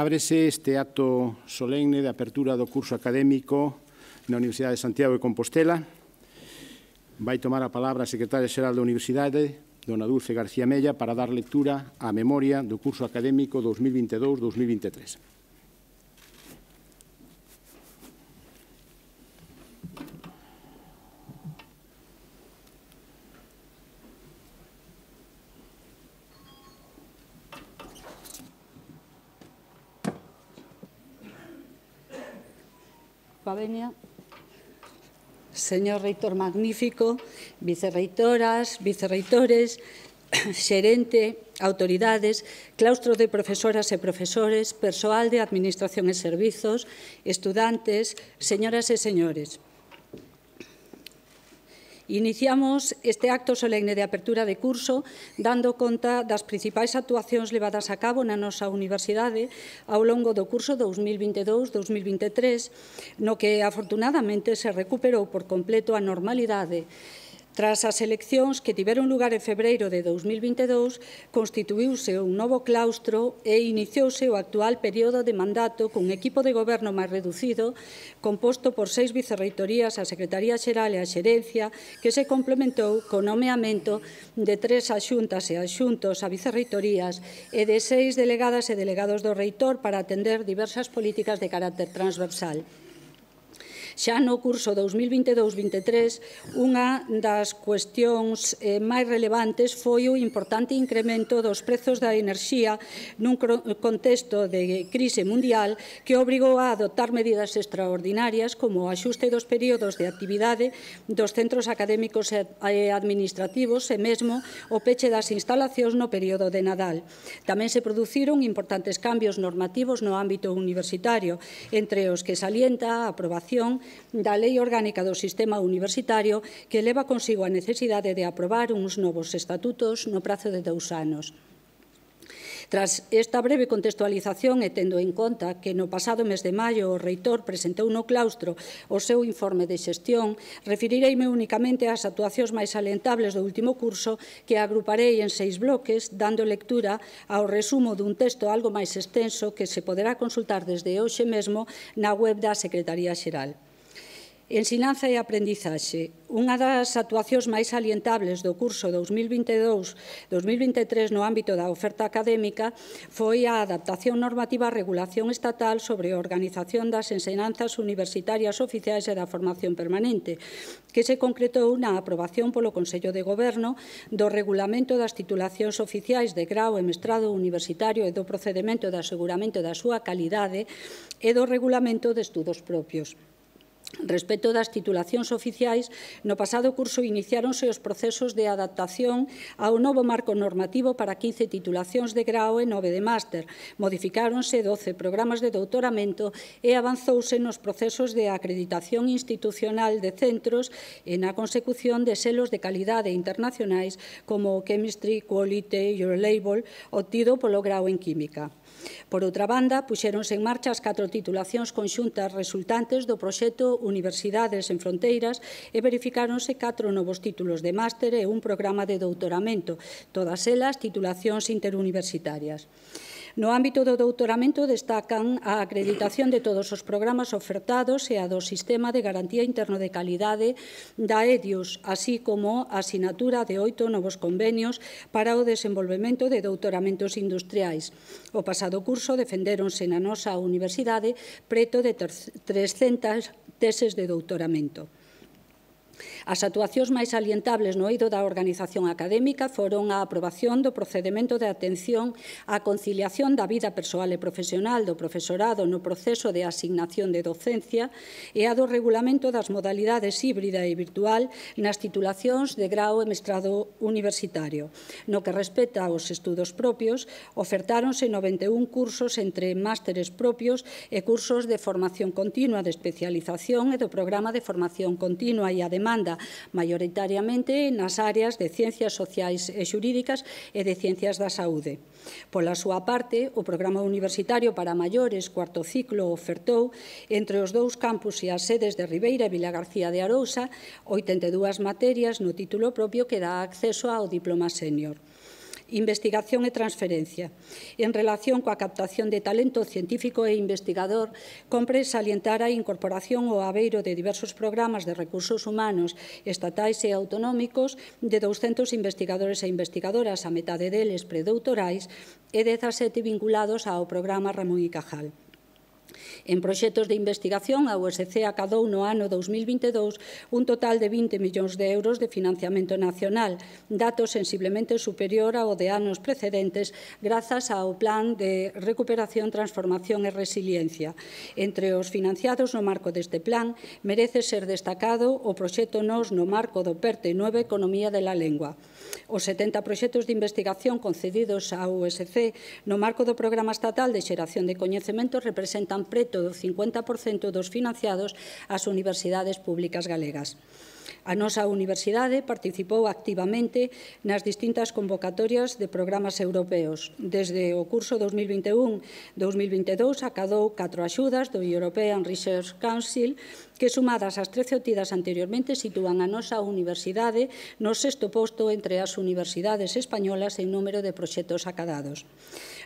Ábrese este acto solemne de apertura do curso académico na Universidade de Santiago de Compostela. Vai tomar a palabra a secretaria xeral da Universidade, dona Dulce García Mella, para dar lectura á memoria do curso académico 2022-2023. Eslovenia. Señor reitor magnífico, vicerreitoras, vicerreitores, xerente, autoridades, claustro de profesoras e profesores, persoal de Administración e Servizos, estudantes, señoras e señores. Iniciamos este acto solemne de apertura de curso dando conta das principais actuacións levadas a cabo na nosa universidade ao longo do curso 2022-2023, no que afortunadamente se recuperou por completo a normalidade Tras as eleccións que tiveron lugar en febreiro de 2022, constituíuse un novo claustro e iniciouse o actual período de mandato cun equipo de goberno máis reducido, composto por seis vicerreitorías, a Secretaría Xeral e a Xerencia, que se complementou co nomeamento de tres axuntas e axuntos a vicerreitorías e de seis delegadas e delegados do reitor para atender diversas políticas de carácter transversal. Xa no curso 2022-23, unha das cuestións eh, máis relevantes foi o importante incremento dos prezos da enerxía nun contexto de crise mundial que obrigou a adoptar medidas extraordinarias como o axuste dos períodos de actividade dos centros académicos e administrativos e mesmo o peche das instalacións no período de Nadal. Tamén se produciron importantes cambios normativos no ámbito universitario, entre os que salienta a aprobación da Lei Orgánica do Sistema Universitario que leva consigo a necesidade de aprobar uns novos estatutos no prazo de dous anos. Tras esta breve contextualización e tendo en conta que no pasado mes de maio o reitor presentou no claustro o seu informe de xestión, referireime únicamente ás actuacións máis alentables do último curso que agruparei en seis bloques, dando lectura ao resumo dun texto algo máis extenso que se poderá consultar desde hoxe mesmo na web da Secretaría Xeral. Ensinanza e aprendizaxe. Unha das actuacións máis salientables do curso 2022-2023 no ámbito da oferta académica foi a adaptación normativa á regulación estatal sobre a organización das ensinanzas universitarias oficiais e da formación permanente, que se concretou na aprobación polo Consello de Goberno do Regulamento das titulacións oficiais de grau e mestrado universitario e do procedimento de aseguramento da súa calidade e do Regulamento de estudos propios. Respecto das titulacións oficiais, no pasado curso iniciáronse os procesos de adaptación ao novo marco normativo para 15 titulacións de grau e 9 de máster. Modificáronse 12 programas de doutoramento e avanzouse nos procesos de acreditación institucional de centros e na consecución de selos de calidade internacionais como o Chemistry, Quality Your Label obtido polo grau en Química. Por outra banda, puxeronse en marcha as catro titulacións conxuntas resultantes do proxecto Universidades en Fronteiras e verificaronse catro novos títulos de máster e un programa de doutoramento, todas elas titulacións interuniversitarias. No ámbito do doutoramento destacan a acreditación de todos os programas ofertados e a do Sistema de Garantía Interno de Calidade da EDIUS, así como a asinatura de oito novos convenios para o desenvolvemento de doutoramentos industriais. O pasado curso defenderonse na nosa universidade preto de 300 teses de doutoramento. As actuacións máis alientables no eido da organización académica foron a aprobación do procedimento de atención á conciliación da vida persoal e profesional do profesorado no proceso de asignación de docencia e a do regulamento das modalidades híbrida e virtual nas titulacións de grau e mestrado universitario. No que respecta aos estudos propios, ofertáronse 91 cursos entre másteres propios e cursos de formación continua, de especialización e do programa de formación continua e a demanda vivenda, maioritariamente nas áreas de ciencias sociais e xurídicas e de ciencias da saúde. Pola súa parte, o programa universitario para maiores cuarto ciclo ofertou entre os dous campus e as sedes de Ribeira e Vila García de Arousa 82 materias no título propio que dá acceso ao diploma senior investigación e transferencia. En relación coa captación de talento científico e investigador, compre salientar a incorporación ao abeiro de diversos programas de recursos humanos estatais e autonómicos de 200 investigadores e investigadoras, a metade deles predoutorais, e 17 vinculados ao programa Ramón y Cajal. En proxectos de investigación, a USC acadou no ano 2022 un total de 20 millóns de euros de financiamento nacional, dato sensiblemente superior ao de anos precedentes grazas ao Plan de Recuperación, Transformación e Resiliencia. Entre os financiados no marco deste plan, merece ser destacado o proxecto NOS no marco do PERTE 9 Economía de la Lengua, Os 70 proxectos de investigación concedidos á USC no marco do Programa Estatal de Xeración de Coñecementos representan preto do 50% dos financiados ás universidades públicas galegas. A nosa universidade participou activamente nas distintas convocatorias de programas europeos. Desde o curso 2021-2022 acadou 4 axudas do European Research Council que sumadas ás 13 obtidas anteriormente sitúan a nosa universidade no sexto posto entre as universidades españolas en número de proxectos acadados.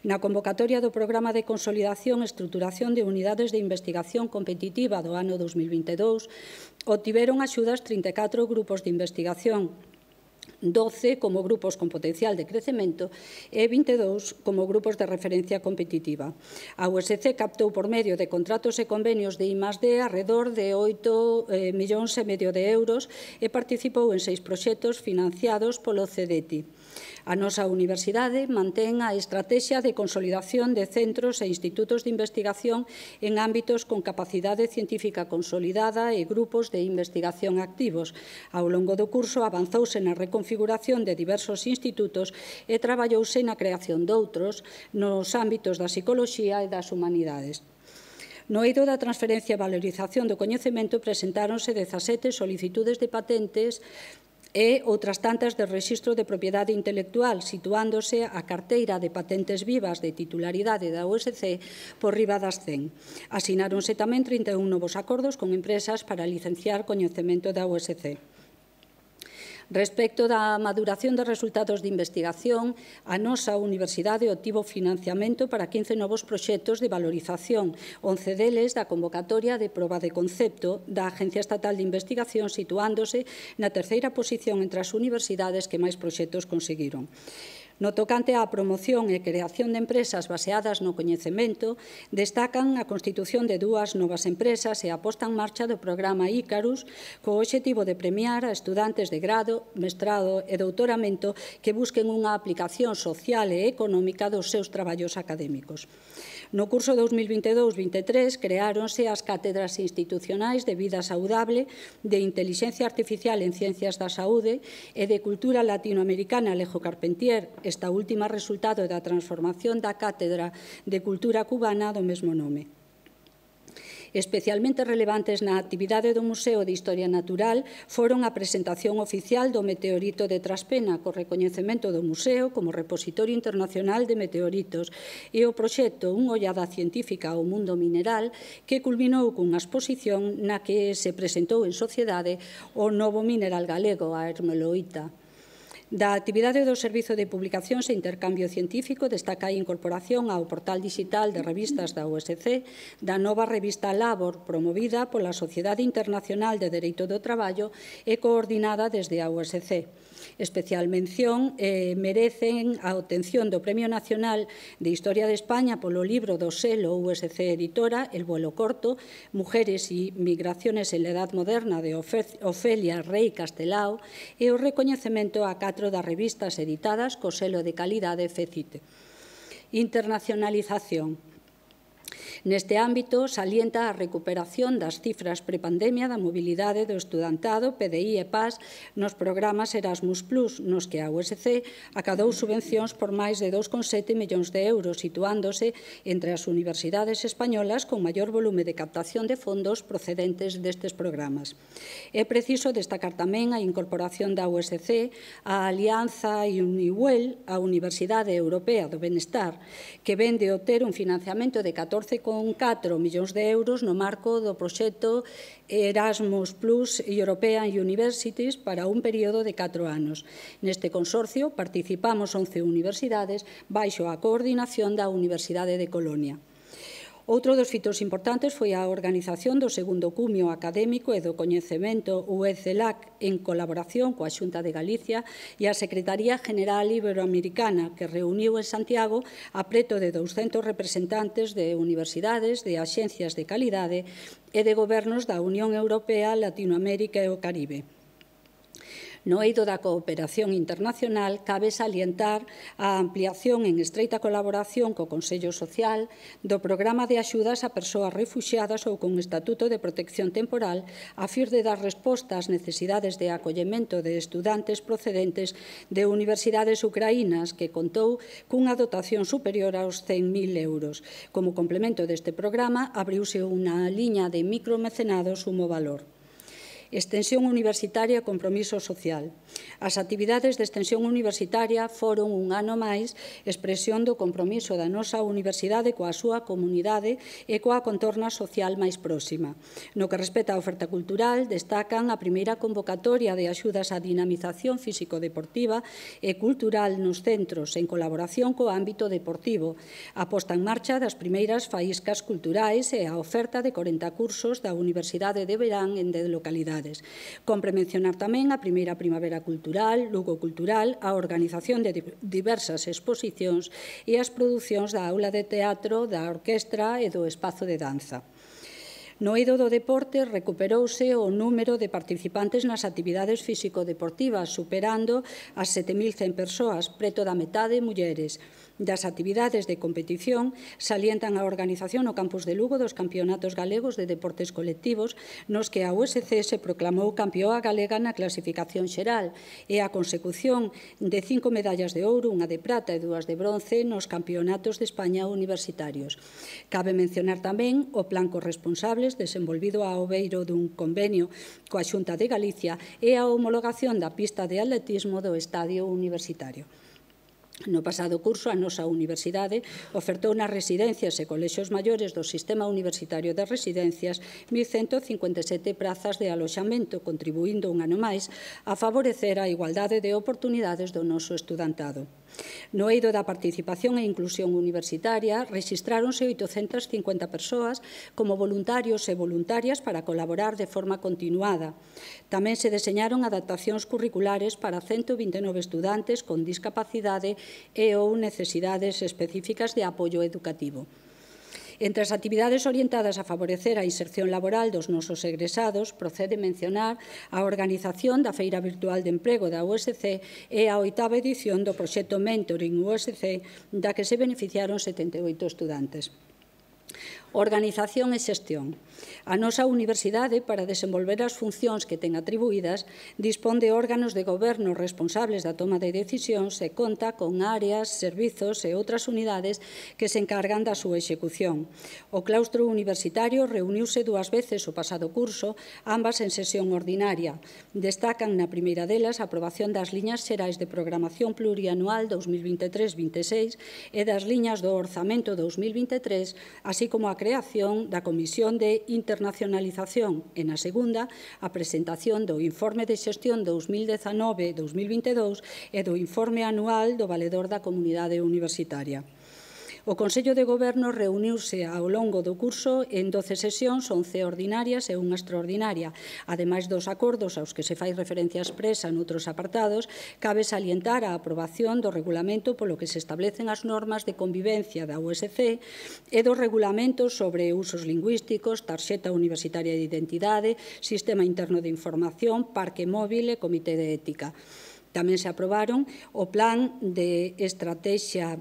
Na convocatoria do Programa de Consolidación e Estruturación de Unidades de Investigación Competitiva do ano 2022, obtiveron axudas 34 grupos de investigación, 12 como grupos con potencial de crecemento e 22 como grupos de referencia competitiva. A USC captou por medio de contratos e convenios de I D alrededor de 8 eh, millóns e medio de euros e participou en seis proxectos financiados polo CDTI. A nosa universidade mantén a estrategia de consolidación de centros e institutos de investigación en ámbitos con capacidade científica consolidada e grupos de investigación activos. Ao longo do curso avanzouse na reconfiguración configuración de diversos institutos e traballouse na creación doutros nos ámbitos da psicología e das humanidades. No eido da transferencia e valorización do coñecemento presentáronse 17 solicitudes de patentes e outras tantas de rexistro de propiedade intelectual, situándose a carteira de patentes vivas de titularidade da USC por riba das 100. Asináronse tamén 31 novos acordos con empresas para licenciar coñecemento da USC. Respecto da maduración dos resultados de investigación, a nosa universidade obtivo financiamento para 15 novos proxectos de valorización, 11 deles da convocatoria de proba de concepto da Agencia Estatal de Investigación situándose na terceira posición entre as universidades que máis proxectos conseguiron. No tocante á promoción e creación de empresas baseadas no coñecemento, destacan a constitución de dúas novas empresas e a posta en marcha do programa Ícarus co obxectivo de premiar a estudantes de grado, mestrado e doutoramento que busquen unha aplicación social e económica dos seus traballos académicos. No curso 2022-23 creáronse as cátedras institucionais de vida saudable, de inteligencia artificial en ciencias da saúde e de cultura latinoamericana Alejo Carpentier, esta última resultado da transformación da cátedra de cultura cubana do mesmo nome. Especialmente relevantes na actividade do Museo de Historia Natural foron a presentación oficial do meteorito de Traspena, co recoñecemento do Museo como Repositorio Internacional de Meteoritos, e o proxecto Un ollada científica ao mundo mineral, que culminou cunha exposición na que se presentou en sociedade o novo mineral galego, a hermeloita. Da actividade do Servizo de Publicacións e Intercambio Científico destaca a incorporación ao portal digital de revistas da USC da nova revista Labor promovida pola Sociedade Internacional de Dereito do Traballo e coordinada desde a USC. Especial mención eh, merecen a obtención do Premio Nacional de Historia de España polo libro do selo USC Editora, El vuelo corto, Mujeres e migraciones en la edad moderna de Ofelia Rey Castelao e o recoñecemento a catro das revistas editadas co selo de calidade FECITE. Internacionalización. Neste ámbito, salienta a recuperación das cifras prepandemia da mobilidade do estudantado, PDI e PAS, nos programas Erasmus Plus, nos que a USC acadou subvencións por máis de 2,7 millóns de euros, situándose entre as universidades españolas con maior volume de captación de fondos procedentes destes programas. É preciso destacar tamén a incorporación da USC á Alianza UniWell, a Universidade Europea do Benestar, que vende obter un financiamento de 14 12,4 millóns de euros no marco do proxecto Erasmus Plus European Universities para un período de 4 anos. Neste consorcio participamos 11 universidades baixo a coordinación da Universidade de Colonia. Outro dos fitos importantes foi a organización do segundo cumio académico e do coñecemento UECELAC en colaboración coa Xunta de Galicia e a Secretaría General Iberoamericana que reuniu en Santiago a preto de 200 representantes de universidades, de axencias de calidade e de gobernos da Unión Europea, Latinoamérica e o Caribe. No eido da cooperación internacional, cabe salientar a ampliación en estreita colaboración co Consello Social do programa de axudas a persoas refuxiadas ou con estatuto de protección temporal a fir de dar resposta ás necesidades de acollemento de estudantes procedentes de universidades ucraínas que contou cunha dotación superior aos 100.000 euros. Como complemento deste programa, abriuse unha liña de micromecenados sumo valor extensión universitaria e compromiso social. As actividades de extensión universitaria foron un ano máis expresión do compromiso da nosa universidade coa súa comunidade e coa contorna social máis próxima. No que respecta á oferta cultural, destacan a primeira convocatoria de axudas á dinamización físico-deportiva e cultural nos centros en colaboración co ámbito deportivo, a posta en marcha das primeiras faíscas culturais e a oferta de 40 cursos da Universidade de Verán en 10 localidades actividades. Compre mencionar tamén a primeira primavera cultural, Lugo Cultural, a organización de diversas exposicións e as producións da aula de teatro, da orquestra e do espazo de danza. No eido do deporte recuperouse o número de participantes nas actividades físico-deportivas, superando as 7.100 persoas, preto da metade mulleres. Das actividades de competición salientan a organización no campus de Lugo dos campeonatos galegos de deportes colectivos nos que a USC se proclamou campeoa galega na clasificación xeral e a consecución de cinco medallas de ouro, unha de prata e dúas de bronce nos campeonatos de España universitarios. Cabe mencionar tamén o plan corresponsables desenvolvido ao obeiro dun convenio coa Xunta de Galicia e a homologación da pista de atletismo do estadio universitario. No pasado curso, a nosa universidade ofertou nas residencias e colexios maiores do Sistema Universitario de Residencias 1.157 prazas de aloxamento, contribuindo un ano máis a favorecer a igualdade de oportunidades do noso estudantado. No eido da participación e inclusión universitaria, registraronse 850 persoas como voluntarios e voluntarias para colaborar de forma continuada. Tamén se deseñaron adaptacións curriculares para 129 estudantes con discapacidade e ou necesidades específicas de apoio educativo. Entre as actividades orientadas a favorecer a inserción laboral dos nosos egresados, procede mencionar a organización da Feira Virtual de Emprego da USC e a oitava edición do proxecto Mentoring USC, da que se beneficiaron 78 estudantes organización e xestión. A nosa universidade, para desenvolver as funcións que ten atribuídas, dispón de órganos de goberno responsables da toma de decisións e conta con áreas, servizos e outras unidades que se encargan da súa execución. O claustro universitario reuniuse dúas veces o pasado curso, ambas en sesión ordinaria. Destacan na primeira delas a aprobación das liñas xerais de programación plurianual 2023-26 e das liñas do orzamento 2023, así como a creación da Comisión de Internacionalización e, na segunda, a presentación do Informe de Xestión 2019-2022 e do Informe Anual do Valedor da Comunidade Universitaria. O Consello de Goberno reuniuse ao longo do curso en 12 sesións, 11 ordinarias e unha extraordinaria. Ademais dos acordos aos que se fai referencia expresa noutros apartados, cabe salientar a aprobación do regulamento polo que se establecen as normas de convivencia da USC e dos regulamentos sobre usos lingüísticos, tarxeta universitaria de identidade, sistema interno de información, parque móvil e comité de ética. Tamén se aprobaron o plan de estrategia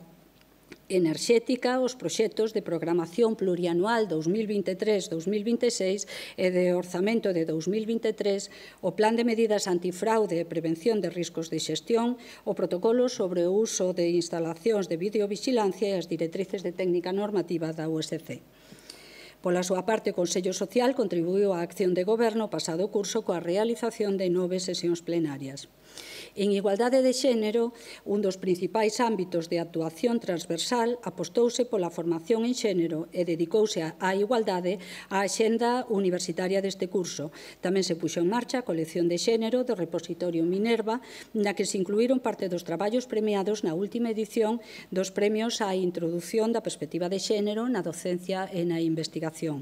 enerxética os proxectos de programación plurianual 2023-2026 e de orzamento de 2023, o plan de medidas antifraude e prevención de riscos de xestión, o protocolo sobre o uso de instalacións de videovigilancia e as directrices de técnica normativa da USC. Pola súa parte, o Consello Social contribuiu á acción de goberno pasado curso coa realización de nove sesións plenarias. En igualdade de xénero, un dos principais ámbitos de actuación transversal apostouse pola formación en xénero e dedicouse á igualdade á xenda universitaria deste curso. Tamén se puxo en marcha a colección de xénero do repositorio Minerva, na que se incluíron parte dos traballos premiados na última edición dos premios á introducción da perspectiva de xénero na docencia e na investigación.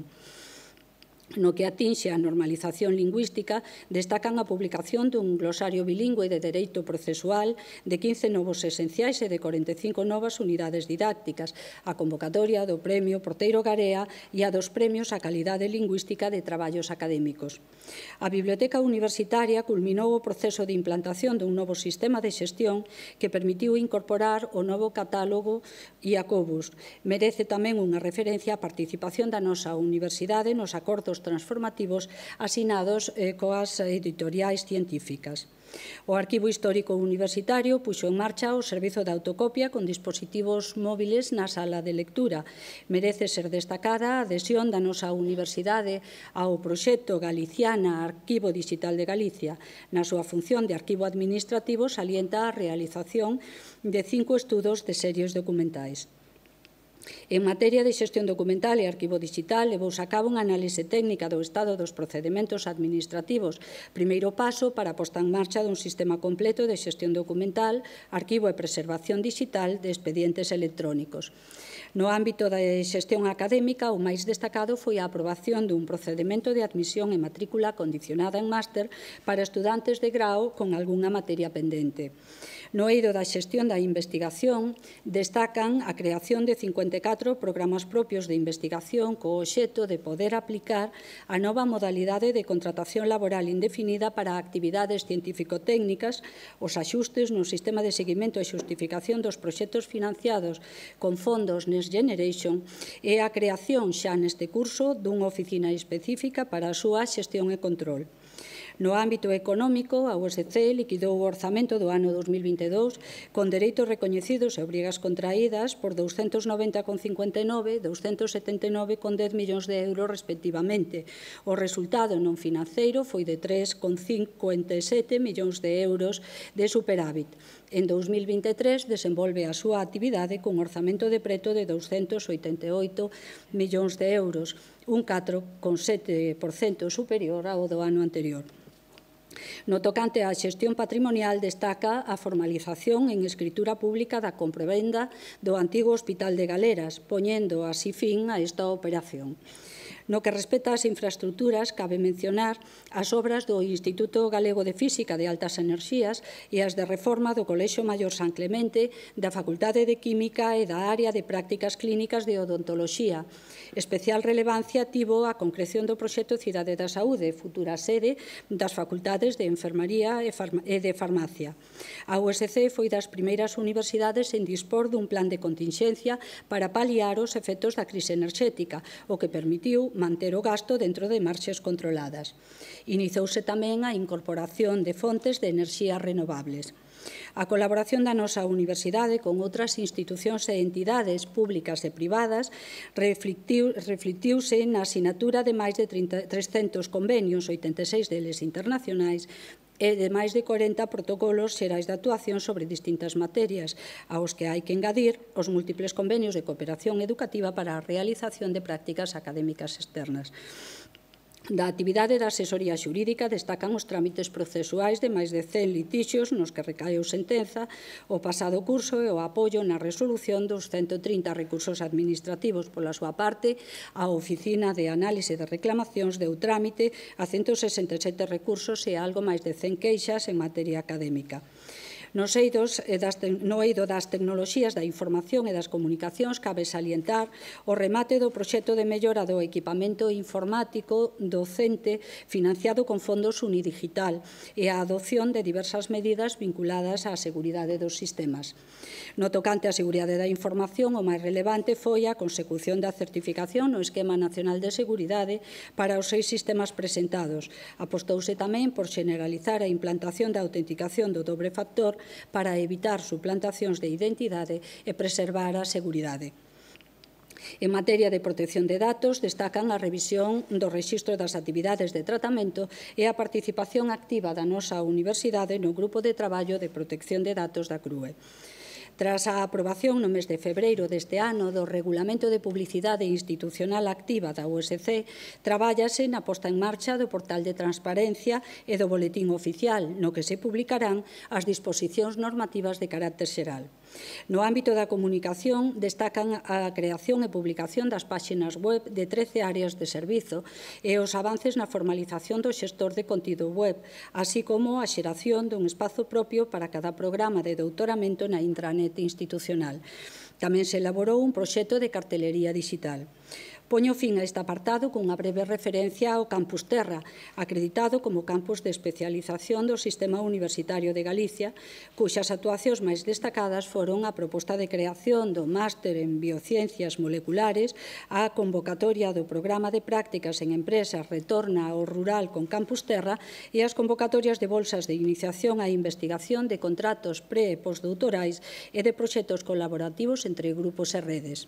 No que atinxe a normalización lingüística, destacan a publicación dun glosario bilingüe de dereito procesual de 15 novos esenciais e de 45 novas unidades didácticas, a convocatoria do Premio Porteiro Garea e a dos Premios a Calidade Lingüística de Traballos Académicos. A Biblioteca Universitaria culminou o proceso de implantación dun novo sistema de xestión que permitiu incorporar o novo catálogo IACOBUS. Merece tamén unha referencia a participación da nosa universidade nos acordos transformativos asinados eh, coas editoriais científicas. O Arquivo Histórico Universitario puxo en marcha o servizo de autocopia con dispositivos móviles na sala de lectura. Merece ser destacada a adhesión da nosa universidade ao proxecto Galiciana Arquivo Digital de Galicia. Na súa función de arquivo administrativo salienta a realización de cinco estudos de series documentais. En materia de xestión documental e arquivo digital, levouse a cabo unha análise técnica do estado dos procedementos administrativos, primeiro paso para a posta en marcha dun sistema completo de xestión documental, arquivo e preservación digital de expedientes electrónicos. No ámbito da xestión académica, o máis destacado foi a aprobación dun procedimento de admisión e matrícula condicionada en máster para estudantes de grau con algunha materia pendente. No eido da xestión da investigación destacan a creación de 54 programas propios de investigación co oxeto de poder aplicar a nova modalidade de contratación laboral indefinida para actividades científico-técnicas, os axustes no sistema de seguimento e xustificación dos proxectos financiados con fondos Next Generation e a creación xa neste curso dunha oficina específica para a súa xestión e control. No ámbito económico, a USC liquidou o orzamento do ano 2022 con dereitos recoñecidos e obrigas contraídas por 290,59, 279,10 millóns de euros respectivamente. O resultado non financeiro foi de 3,57 millóns de euros de superávit. En 2023 desenvolve a súa actividade con orzamento de preto de 288 millóns de euros, un 4,7% superior ao do ano anterior. No tocante á xestión patrimonial destaca a formalización en escritura pública da compravenda do antigo Hospital de Galeras, poñendo así fin a esta operación. No que respecta ás infraestructuras, cabe mencionar as obras do Instituto Galego de Física de Altas Enerxías e as de reforma do Colexo Maior San Clemente, da Facultade de Química e da Área de Prácticas Clínicas de Odontoloxía. Especial relevancia tivo a concreción do proxecto Cidade da Saúde, futura sede das Facultades de Enfermaría e de Farmacia. A USC foi das primeiras universidades en dispor dun plan de contingencia para paliar os efectos da crise enerxética, o que permitiu manter o gasto dentro de marxes controladas. Iniciouse tamén a incorporación de fontes de enerxías renovables. A colaboración da nosa universidade con outras institucións e entidades públicas e privadas reflectiuse na asinatura de máis de 30, 300 convenios, 86 deles internacionais, e de máis de 40 protocolos xerais de actuación sobre distintas materias, aos que hai que engadir os múltiples convenios de cooperación educativa para a realización de prácticas académicas externas. Da actividade da asesoría xurídica destacan os trámites procesuais de máis de 100 litixios nos que recaiu sentenza o pasado curso e o apoio na resolución dos 130 recursos administrativos pola súa parte a Oficina de Análise de Reclamacións deu trámite a 167 recursos e algo máis de 100 queixas en materia académica. Nos eidos eh, das, no eido das tecnoloxías da información e das comunicacións cabe salientar o remate do proxecto de mellora do equipamento informático docente financiado con fondos Unidigital e a adopción de diversas medidas vinculadas á seguridade dos sistemas. No tocante á seguridade da información, o máis relevante foi a consecución da certificación no Esquema Nacional de Seguridade para os seis sistemas presentados. Apostouse tamén por xeneralizar a implantación da autenticación do dobre factor para evitar suplantacións de identidade e preservar a seguridade. En materia de protección de datos, destacan a revisión do registro das actividades de tratamento e a participación activa da nosa universidade no Grupo de Traballo de Protección de Datos da CRUE. Tras a aprobación no mes de febreiro deste ano do Regulamento de Publicidade Institucional Activa da USC, trabállase na posta en marcha do Portal de Transparencia e do Boletín Oficial, no que se publicarán as disposicións normativas de carácter xeral. No ámbito da comunicación, destacan a creación e publicación das páxinas web de 13 áreas de servizo e os avances na formalización do xestor de contido web, así como a xeración dun espazo propio para cada programa de doutoramento na intranet institucional. Tamén se elaborou un proxecto de cartelería digital. Poño fin a este apartado cunha breve referencia ao Campus Terra, acreditado como campus de especialización do Sistema Universitario de Galicia, cuxas actuacións máis destacadas foron a proposta de creación do Máster en Biociencias Moleculares, a convocatoria do Programa de Prácticas en Empresas Retorna ao Rural con Campus Terra e as convocatorias de bolsas de iniciación á investigación de contratos pre e postdoutorais e de proxectos colaborativos entre grupos e redes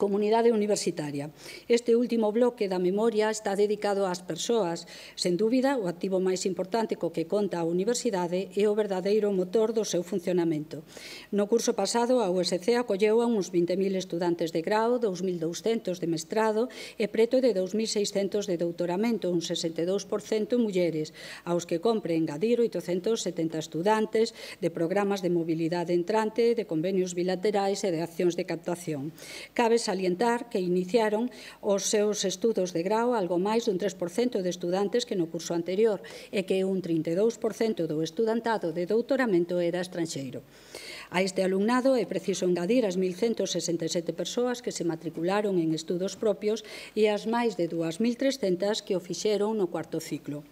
comunidade universitaria. Este último bloque da memoria está dedicado ás persoas. Sen dúbida, o activo máis importante co que conta a universidade é o verdadeiro motor do seu funcionamento. No curso pasado, a USC acolleu a uns 20.000 estudantes de grau, 2.200 de mestrado e preto de 2.600 de doutoramento, un 62% mulleres, aos que compre engadir 870 estudantes de programas de mobilidade entrante, de convenios bilaterais e de accións de captación. Cabe salientar que iniciaron os seus estudos de grau algo máis dun 3% de estudantes que no curso anterior e que un 32% do estudantado de doutoramento era estranxeiro. A este alumnado é preciso engadir as 1.167 persoas que se matricularon en estudos propios e as máis de 2.300 que o fixeron no cuarto ciclo.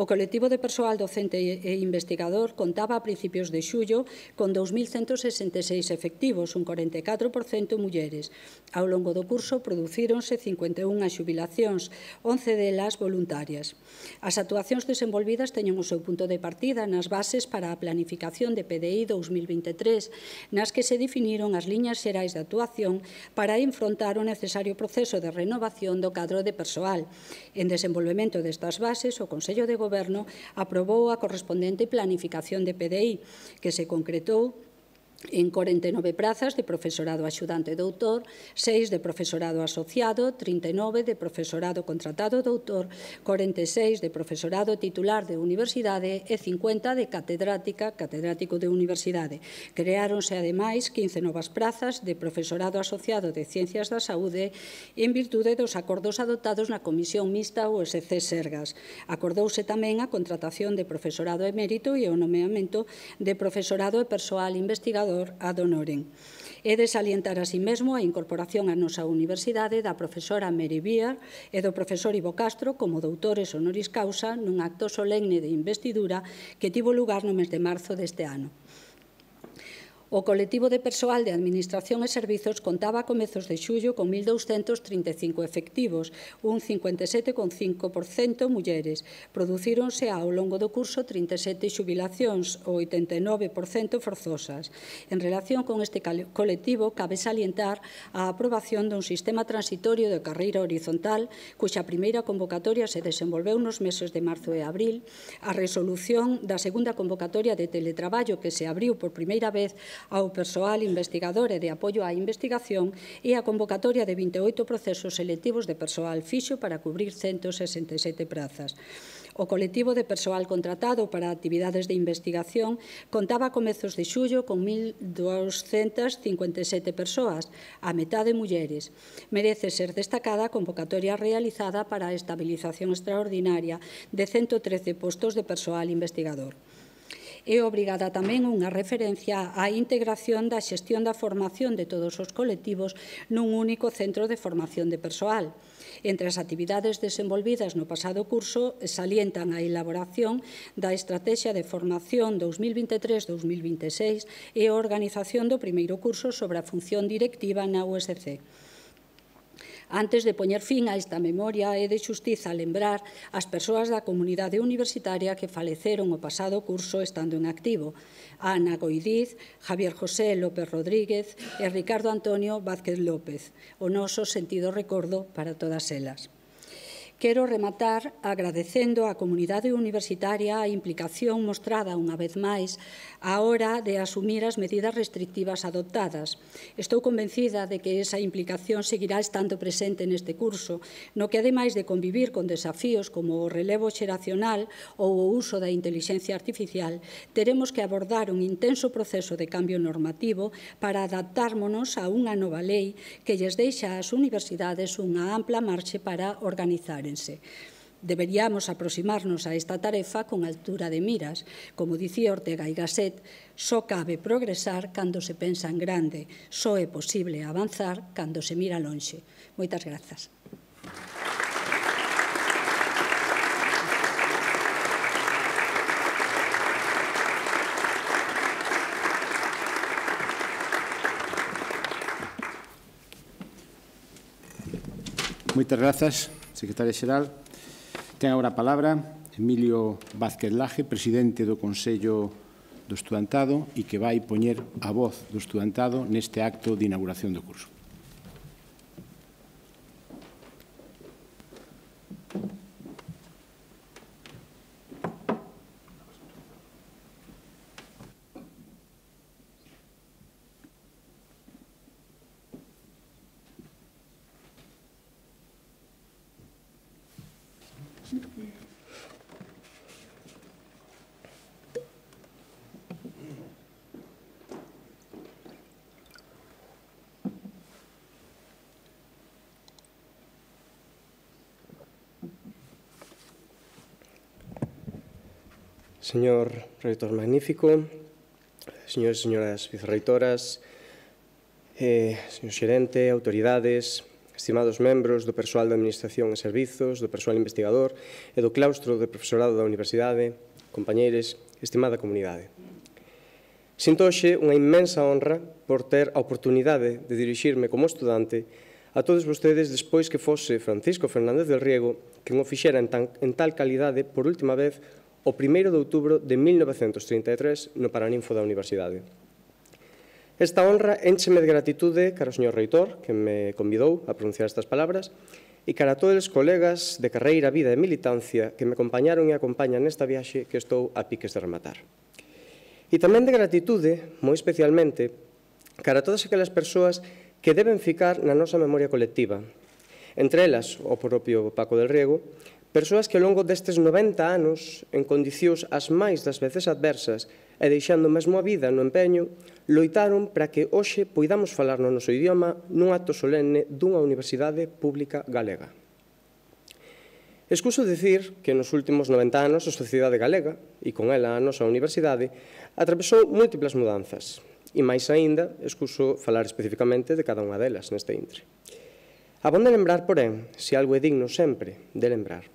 O colectivo de persoal docente e investigador contaba a principios de xullo con 2.166 efectivos, un 44% mulleres. Ao longo do curso producironse 51 xubilacións, 11 delas voluntarias. As actuacións desenvolvidas teñen o seu punto de partida nas bases para a planificación de PDI 2023, nas que se definiron as liñas xerais de actuación para enfrontar o necesario proceso de renovación do cadro de persoal. En desenvolvemento destas bases, o Consejo Consello de Goberno aprobou a correspondente planificación de PDI, que se concretou en 49 prazas de profesorado axudante doutor, 6 de profesorado asociado, 39 de profesorado contratado doutor, 46 de profesorado titular de universidade e 50 de catedrática, catedrático de universidade. Creáronse, ademais, 15 novas prazas de profesorado asociado de Ciencias da Saúde en virtude dos acordos adoptados na Comisión Mixta USC Sergas. Acordouse tamén a contratación de profesorado emérito e o nomeamento de profesorado e persoal investigado adonoren. E de salientar así mesmo a incorporación á nosa universidade da profesora Mary Beer e do profesor Ivo Castro como doutores honoris causa nun acto solemne de investidura que tivo lugar no mes de marzo deste ano. O colectivo de persoal de Administración e Servizos contaba a comezos de xullo con 1.235 efectivos, un 57,5% mulleres. Producironse ao longo do curso 37 xubilacións, o 89% forzosas. En relación con este colectivo, cabe salientar a aprobación dun sistema transitorio de carreira horizontal, cuxa primeira convocatoria se desenvolveu nos meses de marzo e abril, a resolución da segunda convocatoria de teletraballo que se abriu por primeira vez ao persoal investigador e de apoio á investigación e a convocatoria de 28 procesos selectivos de persoal fixo para cubrir 167 prazas. O colectivo de persoal contratado para actividades de investigación contaba a comezos de xullo con 1.257 persoas, a metade mulleres. Merece ser destacada a convocatoria realizada para a estabilización extraordinaria de 113 postos de persoal investigador é obrigada tamén unha referencia á integración da xestión da formación de todos os colectivos nun único centro de formación de persoal. Entre as actividades desenvolvidas no pasado curso salientan a elaboración da Estrategia de Formación 2023-2026 e a organización do primeiro curso sobre a función directiva na USC. Antes de poñer fin a esta memoria, é de xustiza lembrar as persoas da comunidade universitaria que faleceron o pasado curso estando en activo. Ana Goidiz, Javier José López Rodríguez e Ricardo Antonio Vázquez López. O noso sentido recordo para todas elas. Quero rematar agradecendo á comunidade universitaria a implicación mostrada unha vez máis á hora de asumir as medidas restrictivas adoptadas. Estou convencida de que esa implicación seguirá estando presente neste curso, no que ademais de convivir con desafíos como o relevo xeracional ou o uso da inteligencia artificial, teremos que abordar un intenso proceso de cambio normativo para adaptármonos a unha nova lei que lles deixa ás universidades unha ampla marxe para organizar Ourense. Deberíamos aproximarnos a esta tarefa con altura de miras. Como dicía Ortega y Gasset, só cabe progresar cando se pensa en grande, só é posible avanzar cando se mira lonxe. Moitas grazas. Moitas grazas. Secretaria Xeral. Ten agora a palabra Emilio Vázquez Laje, presidente do Consello do Estudantado e que vai poñer a voz do estudantado neste acto de inauguración do curso. señor reitor magnífico, señores e señoras vicerreitoras, eh, señor xerente, autoridades, estimados membros do persoal da Administración e Servizos, do persoal investigador e do claustro de profesorado da Universidade, compañeiros, estimada comunidade. Sinto hoxe unha inmensa honra por ter a oportunidade de dirixirme como estudante a todos vostedes despois que fose Francisco Fernández del Riego quen o fixera en, tan, en tal calidade por última vez o 1 de outubro de 1933 no Paraninfo da Universidade. Esta honra encheme de gratitude cara o señor reitor, que me convidou a pronunciar estas palabras, e cara a todos os colegas de carreira, vida e militancia que me acompañaron e acompañan nesta viaxe que estou a piques de rematar. E tamén de gratitude, moi especialmente, cara a todas aquelas persoas que deben ficar na nosa memoria colectiva, entre elas o propio Paco del Riego, Persoas que ao longo destes 90 anos, en condicións as máis das veces adversas e deixando mesmo a vida no empeño, loitaron para que hoxe poidamos falar no noso idioma nun acto solene dunha universidade pública galega. Excuso dicir que nos últimos 90 anos a sociedade galega, e con ela a nosa universidade, atravesou múltiplas mudanzas, e máis aínda, excuso falar especificamente de cada unha delas neste intre. Abonde lembrar, porén, se algo é digno sempre de lembrar,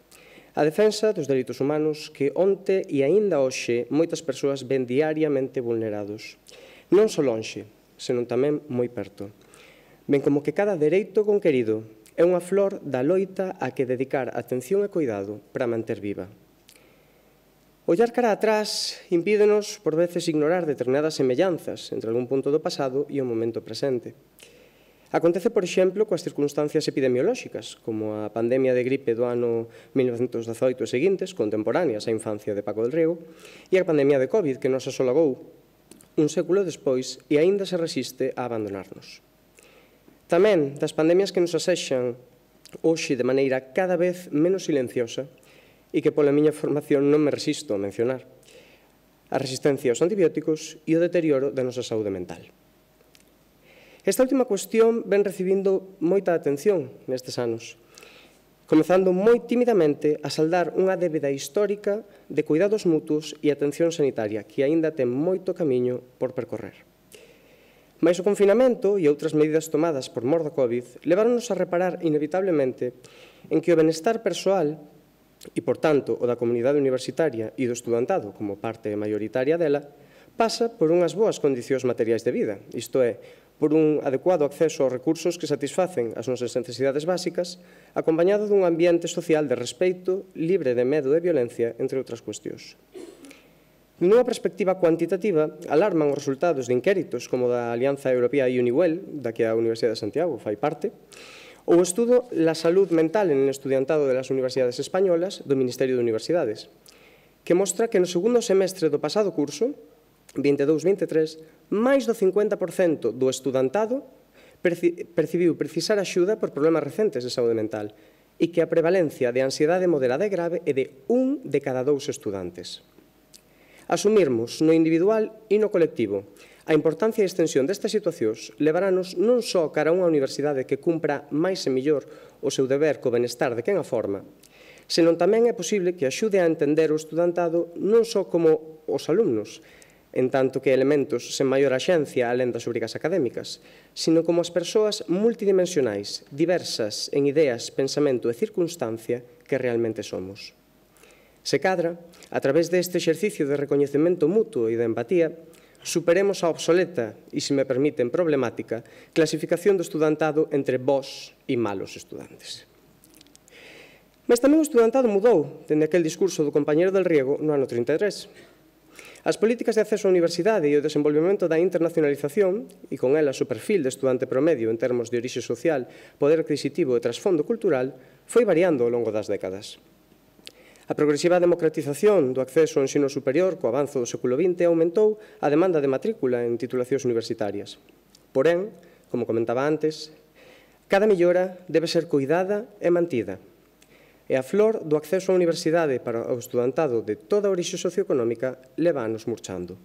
A defensa dos dereitos humanos que onte e aínda hoxe moitas persoas ven diariamente vulnerados. Non só lonxe, senón tamén moi perto. Ven como que cada dereito conquerido é unha flor da loita a que dedicar atención e cuidado para manter viva. Ollar cara atrás impídenos por veces ignorar determinadas semellanzas entre algún punto do pasado e o momento presente. Acontece, por exemplo, coas circunstancias epidemiolóxicas, como a pandemia de gripe do ano 1918 e seguintes, contemporáneas á infancia de Paco del Riego, e a pandemia de COVID que nos asolagou un século despois e aínda se resiste a abandonarnos. Tamén das pandemias que nos asexan hoxe de maneira cada vez menos silenciosa e que pola miña formación non me resisto a mencionar a resistencia aos antibióticos e o deterioro da nosa saúde mental. Esta última cuestión ven recibindo moita atención nestes anos, comezando moi tímidamente a saldar unha débeda histórica de cuidados mutuos e atención sanitaria, que aínda ten moito camiño por percorrer. Mais o confinamento e outras medidas tomadas por mor da COVID levaronos a reparar inevitablemente en que o benestar persoal e, por tanto, o da comunidade universitaria e do estudantado como parte maioritaria dela, pasa por unhas boas condicións materiais de vida, isto é, por un adecuado acceso aos recursos que satisfacen as nosas necesidades básicas, acompañado dun ambiente social de respeito, libre de medo e violencia, entre outras cuestións. Nunha perspectiva cuantitativa, alarman os resultados de inquéritos como da Alianza Europea e Uniwell, da que a Universidade de Santiago fai parte, ou o estudo La salud mental en el estudiantado de las universidades españolas do Ministerio de Universidades, que mostra que no segundo semestre do pasado curso, 22-23, máis do 50% do estudantado perci percibiu precisar axuda por problemas recentes de saúde mental e que a prevalencia de ansiedade moderada e grave é de un de cada dous estudantes. Asumirmos no individual e no colectivo A importancia e extensión destas situacións levarános non só cara a unha universidade que cumpra máis e mellor o seu deber co benestar de quen a forma, senón tamén é posible que axude a entender o estudantado non só como os alumnos, en tanto que elementos sen maior axencia alén das obrigas académicas, sino como as persoas multidimensionais, diversas en ideas, pensamento e circunstancia que realmente somos. Se cadra, a través deste exercicio de recoñecemento mutuo e de empatía, superemos a obsoleta e, se me permiten, problemática clasificación do estudantado entre vós e malos estudantes. Mas tamén o estudantado mudou dende aquel discurso do compañero del Riego no ano 33, As políticas de acceso á universidade e o desenvolvemento da internacionalización, e con ela o perfil de estudante promedio en termos de orixe social, poder adquisitivo e trasfondo cultural, foi variando ao longo das décadas. A progresiva democratización do acceso ao ensino superior co avanzo do século XX aumentou a demanda de matrícula en titulacións universitarias. Porén, como comentaba antes, cada mellora debe ser cuidada e mantida, e a flor do acceso á universidade para o estudantado de toda a orixe socioeconómica leva anos murchando.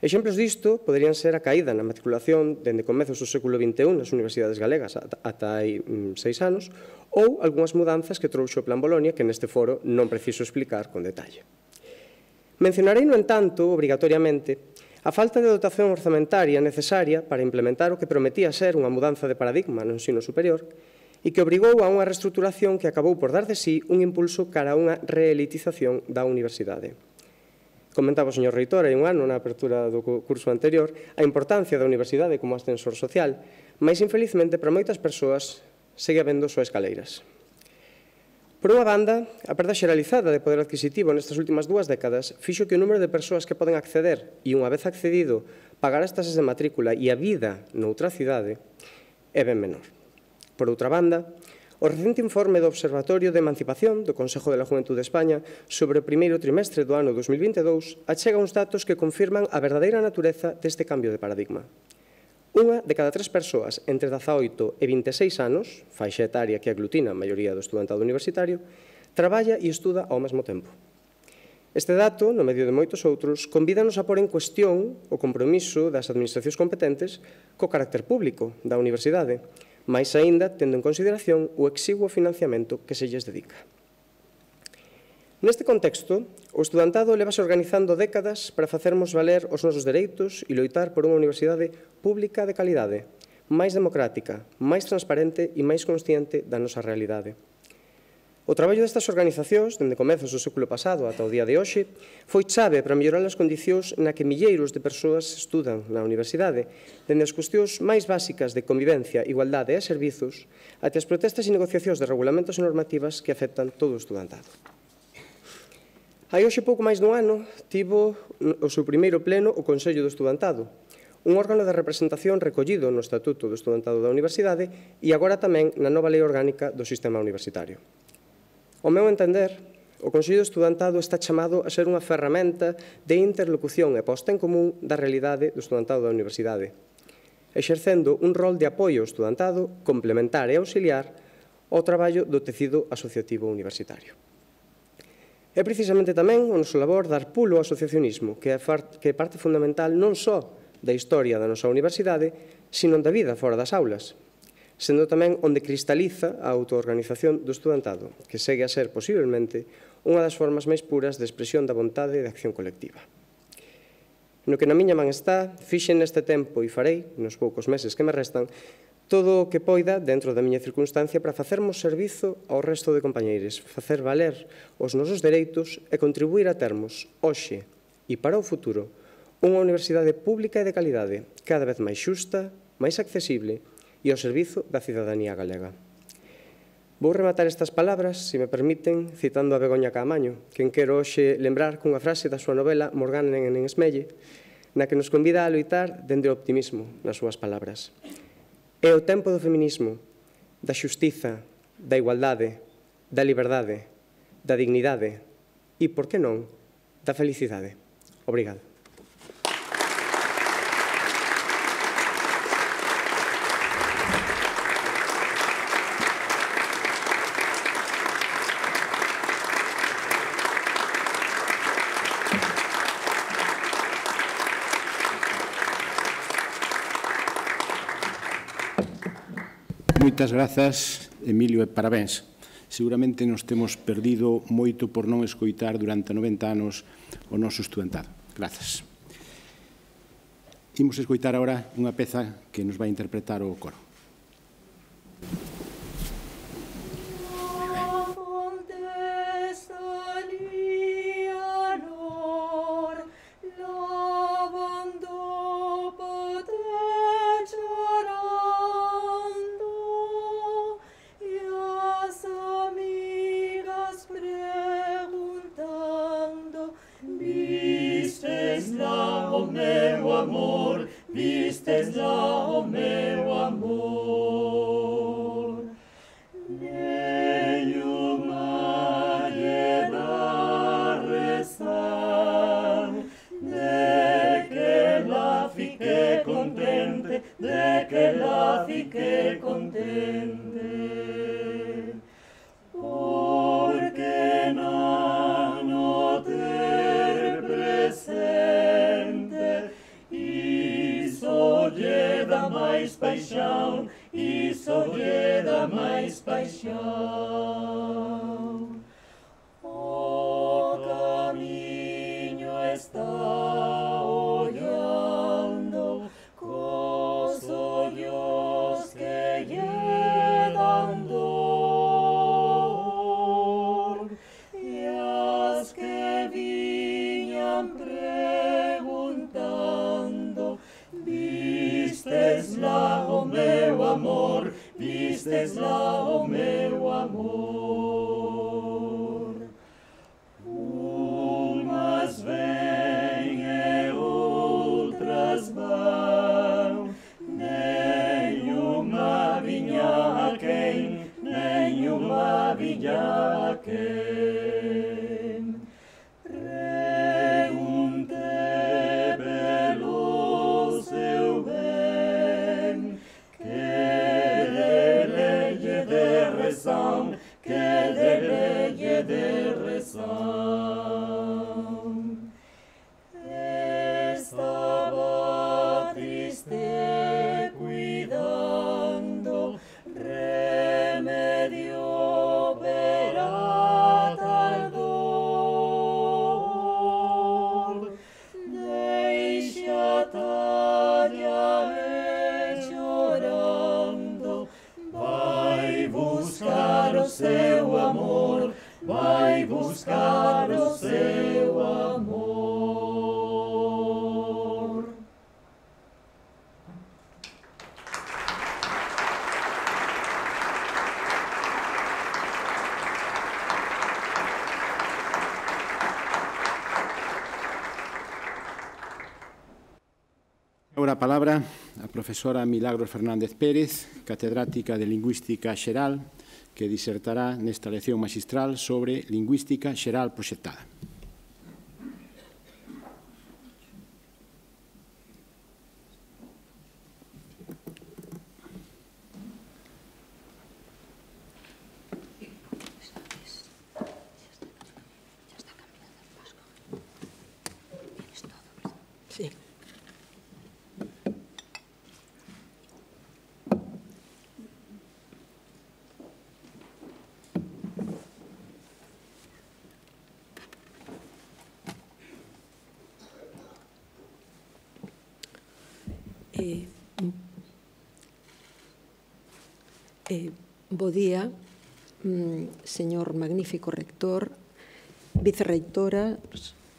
Exemplos disto poderían ser a caída na matriculación dende comezos do século XXI nas universidades galegas ata hai mm, seis anos ou algunhas mudanzas que trouxo o Plan Bolonia que neste foro non preciso explicar con detalle. Mencionarei, no entanto, obrigatoriamente, A falta de dotación orzamentaria necesaria para implementar o que prometía ser unha mudanza de paradigma no ensino superior e que obrigou a unha reestruturación que acabou por dar de sí un impulso cara a unha reelitización da universidade. Comentaba o señor Reitor hai un ano na apertura do curso anterior a importancia da universidade como ascensor social, máis infelizmente para moitas persoas segue habendo súas escaleiras. Por unha banda, a perda xeralizada de poder adquisitivo nestas últimas dúas décadas fixo que o número de persoas que poden acceder e, unha vez accedido, pagar as tasas de matrícula e a vida noutra cidade é ben menor. Por outra banda, o recente informe do Observatorio de Emancipación do Consejo de la Juventud de España sobre o primeiro trimestre do ano 2022 achega uns datos que confirman a verdadeira natureza deste cambio de paradigma. Unha de cada tres persoas entre 18 e 26 anos, faixa etaria que aglutina a maioría do estudantado universitario, traballa e estuda ao mesmo tempo. Este dato, no medio de moitos outros, convídanos a pôr en cuestión o compromiso das administracións competentes co carácter público da universidade, máis aínda tendo en consideración o exiguo financiamento que se lles dedica. Neste contexto, o estudantado levase organizando décadas para facermos valer os nosos dereitos e loitar por unha universidade pública de calidade, máis democrática, máis transparente e máis consciente da nosa realidade. O traballo destas organizacións, dende comezos do século pasado ata o día de hoxe, foi chave para mellorar as condicións na que milleiros de persoas estudan na universidade, dende as cuestións máis básicas de convivencia, igualdade e servizos, até as protestas e negociacións de regulamentos e normativas que afectan todo o estudantado. Hai hoxe pouco máis dun ano tivo o seu primeiro pleno o Consello do Estudantado, un órgano de representación recollido no Estatuto do Estudantado da Universidade e agora tamén na nova Lei Orgánica do Sistema Universitario. Ao meu entender, o Consello Estudantado está chamado a ser unha ferramenta de interlocución e posta en común da realidade do estudantado da universidade, exercendo un rol de apoio ao estudantado complementar e auxiliar ao traballo do tecido asociativo universitario. É precisamente tamén o noso labor dar pulo ao asociacionismo, que é parte fundamental non só da historia da nosa universidade, sino da vida fora das aulas, sendo tamén onde cristaliza a autoorganización do estudantado, que segue a ser posiblemente unha das formas máis puras de expresión da vontade e da acción colectiva. No que na miña man está, fixen neste tempo e farei, nos poucos meses que me restan, todo o que poida dentro da miña circunstancia para facermos servizo ao resto de compañeiros, facer valer os nosos dereitos e contribuir a termos, hoxe e para o futuro, unha universidade pública e de calidade, cada vez máis xusta, máis accesible e ao servizo da cidadanía galega. Vou rematar estas palabras, se me permiten, citando a Begoña Camaño, quen quero hoxe lembrar cunha frase da súa novela Morgan en Esmelle, na que nos convida a loitar dende o optimismo nas súas palabras. É o tempo do feminismo, da xustiza, da igualdade, da liberdade, da dignidade e, por que non, da felicidade. Obrigado. Moitas grazas, Emilio, e parabéns. Seguramente nos temos perdido moito por non escoitar durante 90 anos o noso estudantado. Grazas. Imos escoitar agora unha peza que nos vai interpretar o coro. a palabra a profesora Milagros Fernández Pérez, catedrática de Lingüística Xeral, que disertará nesta lección magistral sobre Lingüística Xeral Proxectada. magnífico rector, vicerreitoras,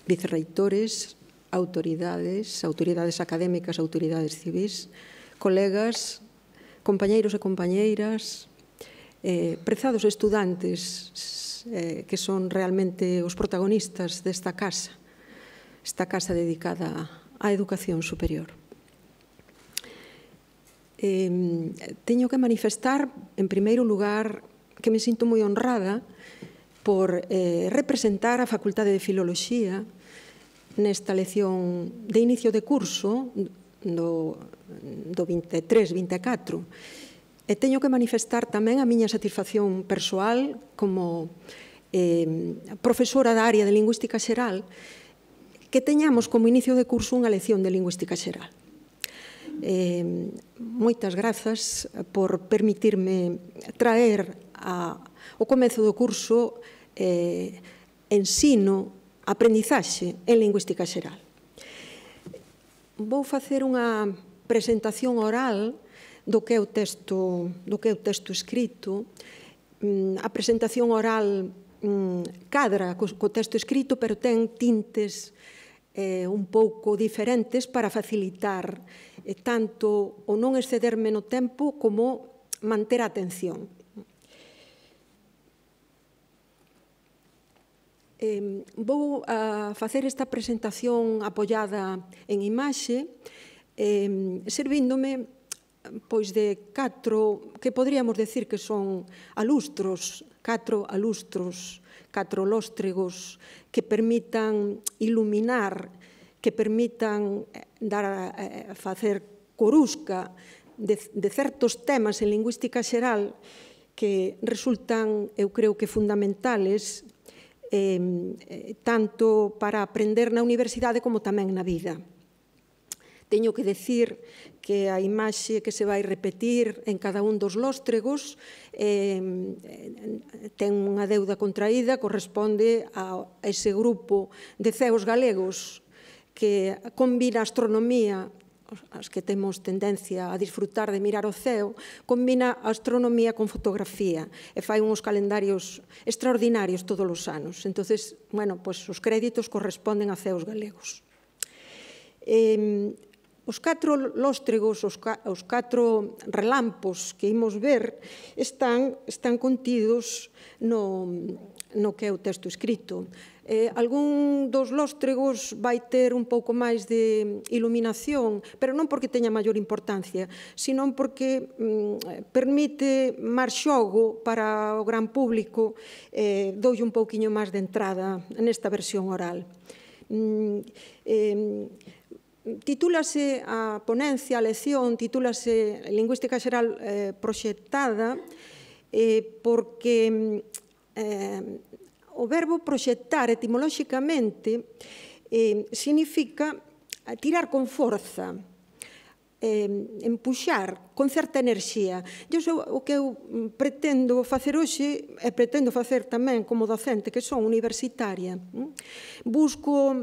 vicerreitores, autoridades, autoridades académicas, autoridades civis, colegas, compañeiros e compañeiras, eh, prezados estudantes eh, que son realmente os protagonistas desta casa, esta casa dedicada á educación superior. Eh, teño que manifestar, en primeiro lugar, que me sinto moi honrada por eh, representar a Facultade de Filoloxía nesta lección de inicio de curso do, do 23-24 e teño que manifestar tamén a miña satisfacción persoal como eh, profesora da área de Lingüística Xeral que teñamos como inicio de curso unha lección de Lingüística Xeral. Eh, moitas grazas por permitirme traer a, o comezo do curso eh, ensino, aprendizaxe en lingüística xeral. Vou facer unha presentación oral do que é o texto, do que é o texto escrito. Mm, a presentación oral mm, cadra co texto escrito, pero ten tintes eh, un pouco diferentes para facilitar eh, tanto o non excederme no tempo como manter a atención. Eh, vou a facer esta presentación apoiada en imaxe, eh, servíndome pois de catro, que podríamos decir que son alustros, catro alustros, catro lóstregos que permitan iluminar, que permitan eh, dar, a eh, facer corusca de, de certos temas en lingüística xeral que resultan, eu creo que fundamentales eh, tanto para aprender na universidade como tamén na vida. Teño que decir que a imaxe que se vai repetir en cada un dos lóstregos eh, ten unha deuda contraída, corresponde a ese grupo de ceos galegos que combina astronomía as que temos tendencia a disfrutar de mirar o ceo, combina a astronomía con fotografía e fai uns calendarios extraordinarios todos os anos. Entonces, bueno, pues, os créditos corresponden a ceos galegos. E, os catro lóstregos, os, ca, os catro relampos que imos ver están, están contidos no, no que é o texto escrito. Eh, algún dos lóstregos vai ter un pouco máis de iluminación, pero non porque teña maior importancia, sino porque mm, permite máis xogo para o gran público, eh, doulle un pouquiño máis de entrada nesta versión oral. Mm, eh, titúlase a ponencia, a lección, titúlase Lingüística Xeral eh, Proxectada, eh, porque mm, eh, O verbo proxectar etimolóxicamente eh, significa tirar con forza, eh, empuxar con certa enerxía. Eu sou, o que eu pretendo facer hoxe e pretendo facer tamén como docente, que son universitaria. Busco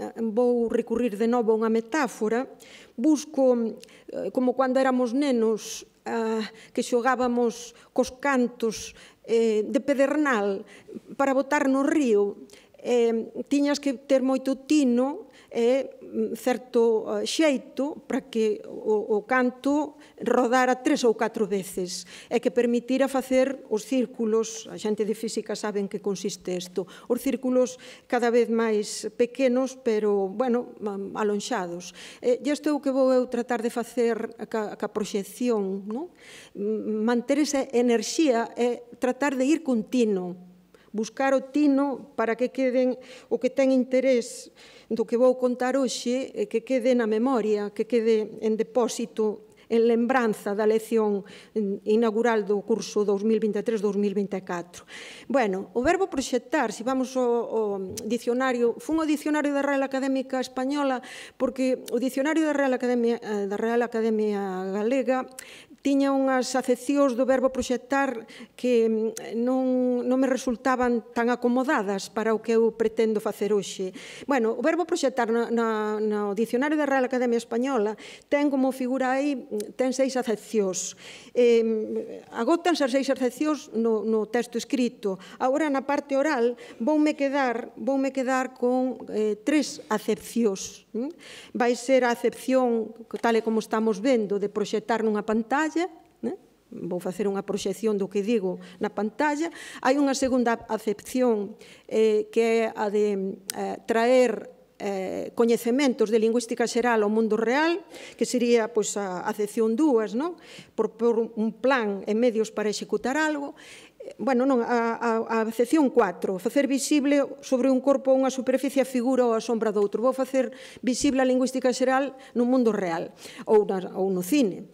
eh, vou recurrir de novo a unha metáfora, busco, eh, como cando éramos nenos, que xogábamos cos cantos eh, de pedernal para botar no río, eh, tiñas que ter moito tino e mm, certo eh, xeito para que o, o canto rodara tres ou catro veces e que permitira facer os círculos, a xente de física saben que consiste isto, os círculos cada vez máis pequenos, pero, bueno, mm, alonxados. Eh, e isto é o que vou eu tratar de facer ca, ca proxección, non? manter esa enerxía e tratar de ir continuo, buscar o tino para que queden o que ten interés do que vou contar hoxe é eh, que quede na memoria, que quede en depósito en lembranza da lección mm, inaugural do curso 2023-2024. Bueno, o verbo proxectar, se vamos ao, ao dicionario, fun o dicionario da Real Académica Española, porque o dicionario da Real Academia, eh, da Real Academia Galega tiña unhas acepcións do verbo proxectar que mm, non, non me resultaban tan acomodadas para o que eu pretendo facer hoxe. Bueno, o verbo proxectar no, no, no Dicionario da Real Academia Española ten como figura aí, mm, ten seis acepcións. Eh, agotan ser seis acepcións no, no texto escrito. Agora, na parte oral, voume quedar, voume quedar con eh, tres acepcións Vai ser a acepción, tal e como estamos vendo, de proxectar nunha pantalla, vou facer unha proxección do que digo na pantalla. Hai unha segunda acepción eh, que é a de eh, traer eh, coñecementos de lingüística xeral ao mundo real, que sería pois, a acepción dúas, non? Por, por un plan e medios para executar algo bueno, non, a, a, a sección 4, facer visible sobre un corpo unha superficie a figura ou a sombra do outro. Vou facer visible a lingüística xeral no mundo real ou, na, ou no cine.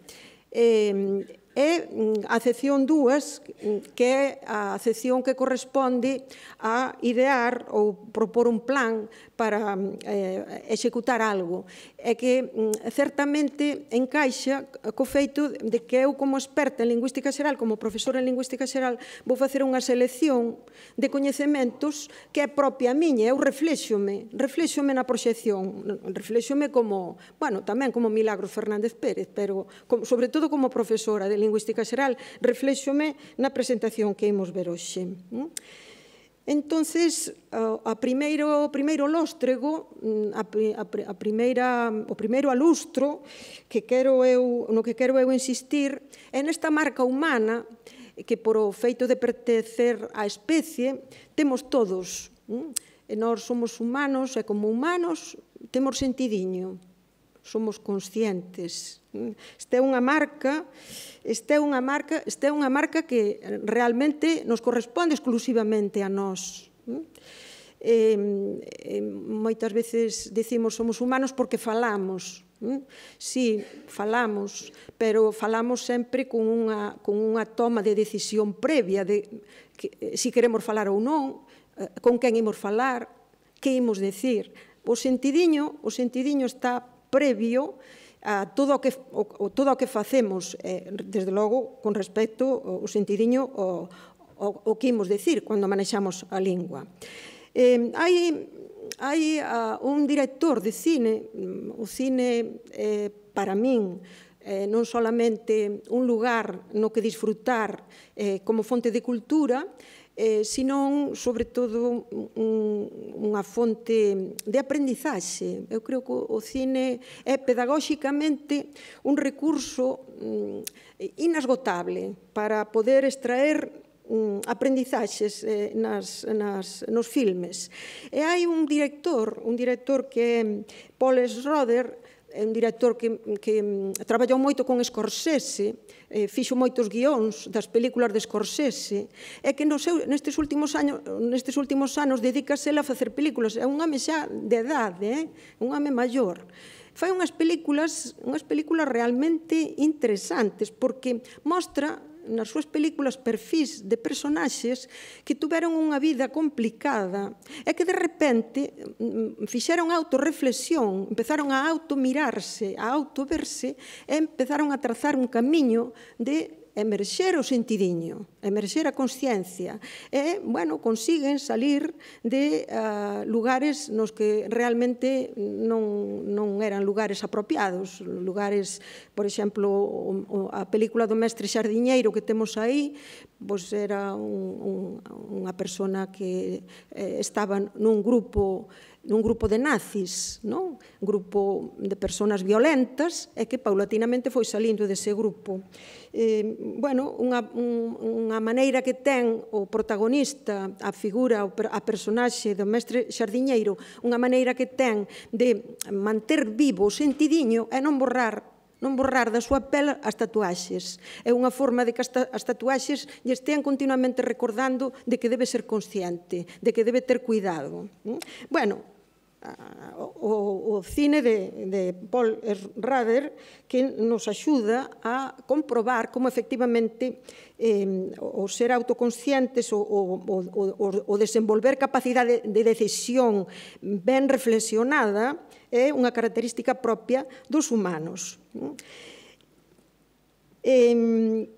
Eh, e mm, a sección 2, que é a sección que corresponde a idear ou propor un plan para mm, eh, executar algo. É que mm, certamente encaixa co feito de que eu como experta en lingüística xeral, como profesora en lingüística xeral, vou facer unha selección de coñecementos que é propia miña, eu reflexome, reflexome na proxección, reflexome como, bueno, tamén como Milagro Fernández Pérez, pero como, sobre todo como profesora de lingüística xeral, reflexome na presentación que imos ver hoxe. Non? Entonces, a primeiro, o primeiro lóstrego, mm, a, a, a primeira, o primeiro alustro que quero eu, no que quero eu insistir é nesta marca humana que por o feito de pertencer á especie temos todos. Mm? E nós somos humanos e como humanos temos sentidiño somos conscientes. Esta é unha marca, esta é unha marca, esta é unha marca que realmente nos corresponde exclusivamente a nós. Eh, eh, moitas veces decimos somos humanos porque falamos. Eh? Sí, falamos, pero falamos sempre con unha, con unha toma de decisión previa de que, eh, si queremos falar ou non, eh, con quen imos falar, que imos decir. O sentidiño, o sentidiño está previo a todo o que, o, todo o que facemos, eh, desde logo, con respecto ao sentidinho sentidiño o, o, o que imos decir cando manexamos a lingua. Eh, hai hai uh, un director de cine, mm, o cine eh, para min eh, non solamente un lugar no que disfrutar eh, como fonte de cultura, eh, senón, sobre todo, un, unha fonte de aprendizaxe. Eu creo que o cine é pedagóxicamente un recurso mm, inasgotable para poder extraer mm, aprendizaxes eh, nas, nas, nos filmes. E hai un director, un director que é Paul Schroeder, é un director que, que mm, traballou moito con Scorsese, eh, fixo moitos guións das películas de Scorsese, é que no seu, nestes, últimos años, nestes últimos anos dedícase a facer películas. É un home xa de edade, eh? un home maior. Fai unhas películas, unhas películas realmente interesantes, porque mostra nas súas películas perfis de personaxes que tuveron unha vida complicada e que de repente mm, mm, fixeron autorreflexión, empezaron a automirarse, a autoverse e empezaron a trazar un camiño de emerxer o sentidiño, emerxer a consciencia e, bueno, consiguen salir de uh, lugares nos que realmente non, non eran lugares apropiados, lugares, por exemplo, o, o, a película do mestre Xardiñeiro que temos aí, pois era un, un, unha persona que eh, estaba nun grupo un grupo de nazis, non? grupo de personas violentas, e que paulatinamente foi salindo dese grupo. Eh, bueno, unha, unha maneira que ten o protagonista, a figura, a personaxe do mestre Xardiñeiro, unha maneira que ten de manter vivo o sentidiño e non borrar non borrar da súa pele as tatuaxes. É unha forma de que as tatuaxes lle estean continuamente recordando de que debe ser consciente, de que debe ter cuidado. Bueno, o, o cine de, de Paul Rader que nos axuda a comprobar como efectivamente eh, o ser autoconscientes o, o, o, o desenvolver capacidade de decisión ben reflexionada é unha característica propia dos humanos. Eh,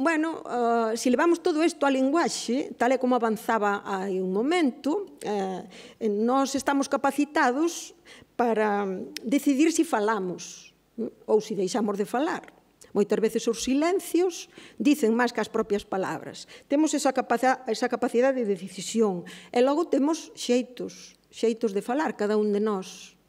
Bueno, uh, eh, se si levamos todo isto a linguaxe, tal e como avanzaba hai un momento, eh, nós estamos capacitados para decidir se si falamos mm, ou se si deixamos de falar. Moitas veces os silencios dicen máis que as propias palabras. Temos esa, capaza, esa capacidade de decisión e logo temos xeitos, xeitos de falar cada un de nós.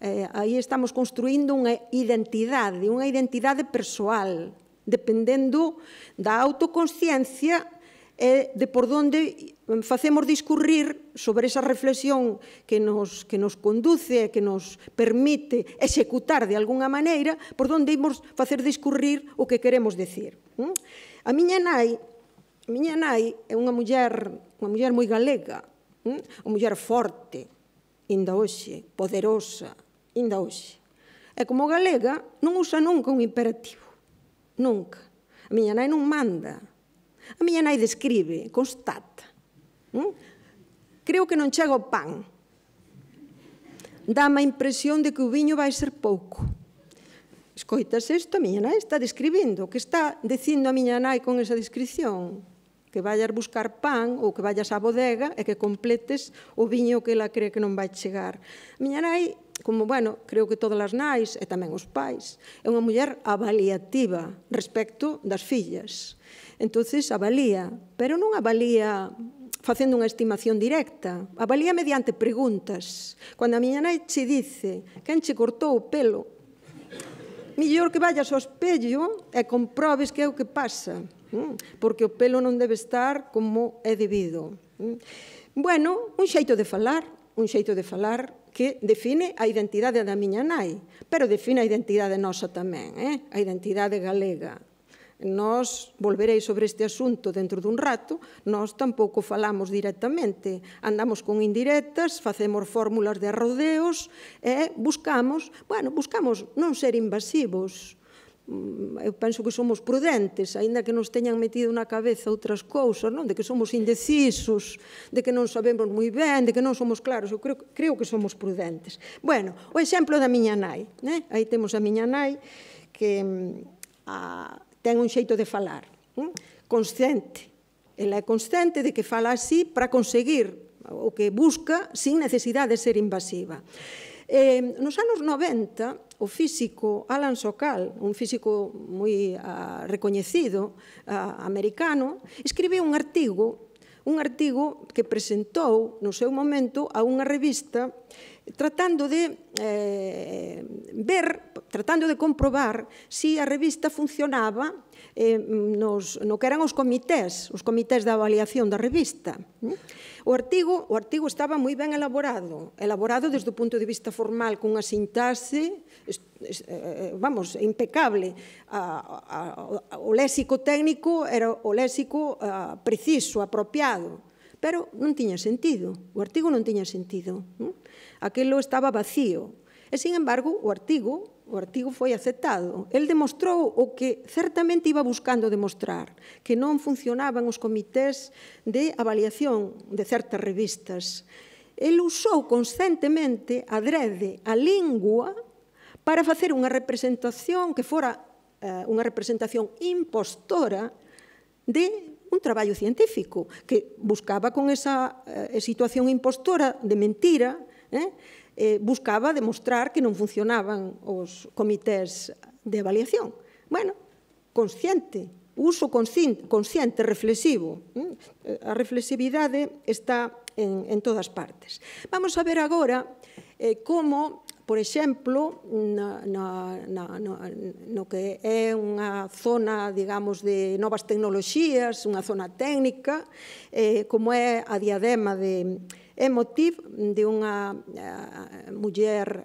Eh, aí estamos construindo unha identidade, unha identidade persoal, dependendo da autoconsciencia e de por onde facemos discurrir sobre esa reflexión que nos, que nos conduce, que nos permite executar de alguna maneira, por onde imos facer discurrir o que queremos decir. A miña nai, a miña nai é unha muller, unha muller moi galega, unha muller forte, inda hoxe, poderosa, inda hoxe. E como galega non usa nunca un imperativo. Nunca. A miña nai non manda. A miña nai describe, constata. Hm? Creo que non chega o pan. Dá a impresión de que o viño vai ser pouco. Escoitas isto, a miña nai está describindo. O que está dicindo a miña nai con esa descripción? que vayas buscar pan ou que vayas á bodega e que completes o viño que ela cree que non vai chegar. A Miña nai como, bueno, creo que todas as nais e tamén os pais, é unha muller avaliativa respecto das fillas. Entonces avalía, pero non avalía facendo unha estimación directa. Avalía mediante preguntas. Cando a miña nai che dice quen che cortou o pelo, mellor que vayas ao espello e comprobes que é o que pasa, porque o pelo non debe estar como é debido. Bueno, un xeito de falar, un xeito de falar que define a identidade da miña nai, pero define a identidade nosa tamén, eh? a identidade galega. Nós volverei sobre este asunto dentro dun rato, nós tampouco falamos directamente, andamos con indirectas, facemos fórmulas de rodeos e buscamos, bueno, buscamos non ser invasivos, Mm, eu penso que somos prudentes, aínda que nos teñan metido na cabeza outras cousas, non? De que somos indecisos, de que non sabemos moi ben, de que non somos claros. Eu creo, creo que somos prudentes. Bueno, o exemplo da miña nai, né? Aí temos a miña nai que mm, a, ten un xeito de falar, né? Mm? consciente. Ela é consciente de que fala así para conseguir o que busca sin necesidade de ser invasiva. Eh, nos anos 90, o físico Alan Sokal, un físico moi ah, recoñecido ah, americano, escribiu un artigo un artigo que presentou no seu momento a unha revista tratando de eh, ver, tratando de comprobar si a revista funcionaba eh, mm, nos, no que eran os comités, os comités de avaliación da revista. O artigo, o artigo estaba moi ben elaborado, elaborado desde o punto de vista formal, cunha sintaxe, eh, eh, vamos, impecable. A, o léxico técnico era o léxico eh, preciso, apropiado, pero non tiña sentido, o artigo non tiña sentido. Aquelo estaba vacío. E, sin embargo, o artigo o artigo foi aceptado. El demostrou o que certamente iba buscando demostrar, que non funcionaban os comités de avaliación de certas revistas. El usou conscientemente a drede, a lingua para facer unha representación que fora eh, unha representación impostora de un traballo científico que buscaba con esa eh, situación impostora de mentira eh, eh, buscaba demostrar que non funcionaban os comités de avaliación. Bueno, consciente, uso consciente, consciente reflexivo. Eh, a reflexividade está en, en todas partes. Vamos a ver agora eh, como por exemplo, na, na, na, no, no que é unha zona, digamos, de novas tecnoloxías, unha zona técnica, eh, como é a diadema de, é motivo de unha eh, muller eh,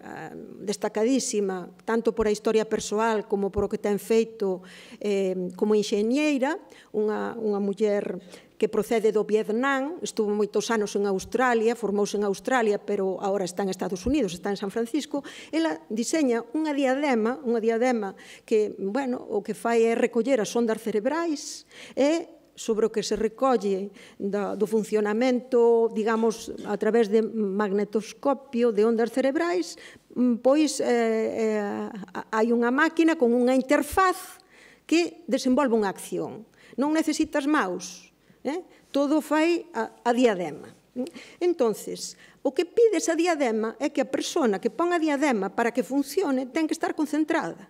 destacadísima, tanto por a historia persoal como por o que ten feito eh, como enxeñeira, unha, unha muller que procede do Vietnam, estuvo moitos anos en Australia, formouse en Australia, pero agora está en Estados Unidos, está en San Francisco, ela diseña unha diadema, unha diadema que, bueno, o que fai é recoller as ondas cerebrais e sobre o que se recolle da, do funcionamento, digamos, a través de magnetoscopio de ondas cerebrais, mm, pois eh, eh, hai unha máquina con unha interfaz que desenvolve unha acción. Non necesitas maus, eh? todo fai a, diadema. Mm? Entonces, o que pides a diadema é que a persona que pon a diadema para que funcione ten que estar concentrada,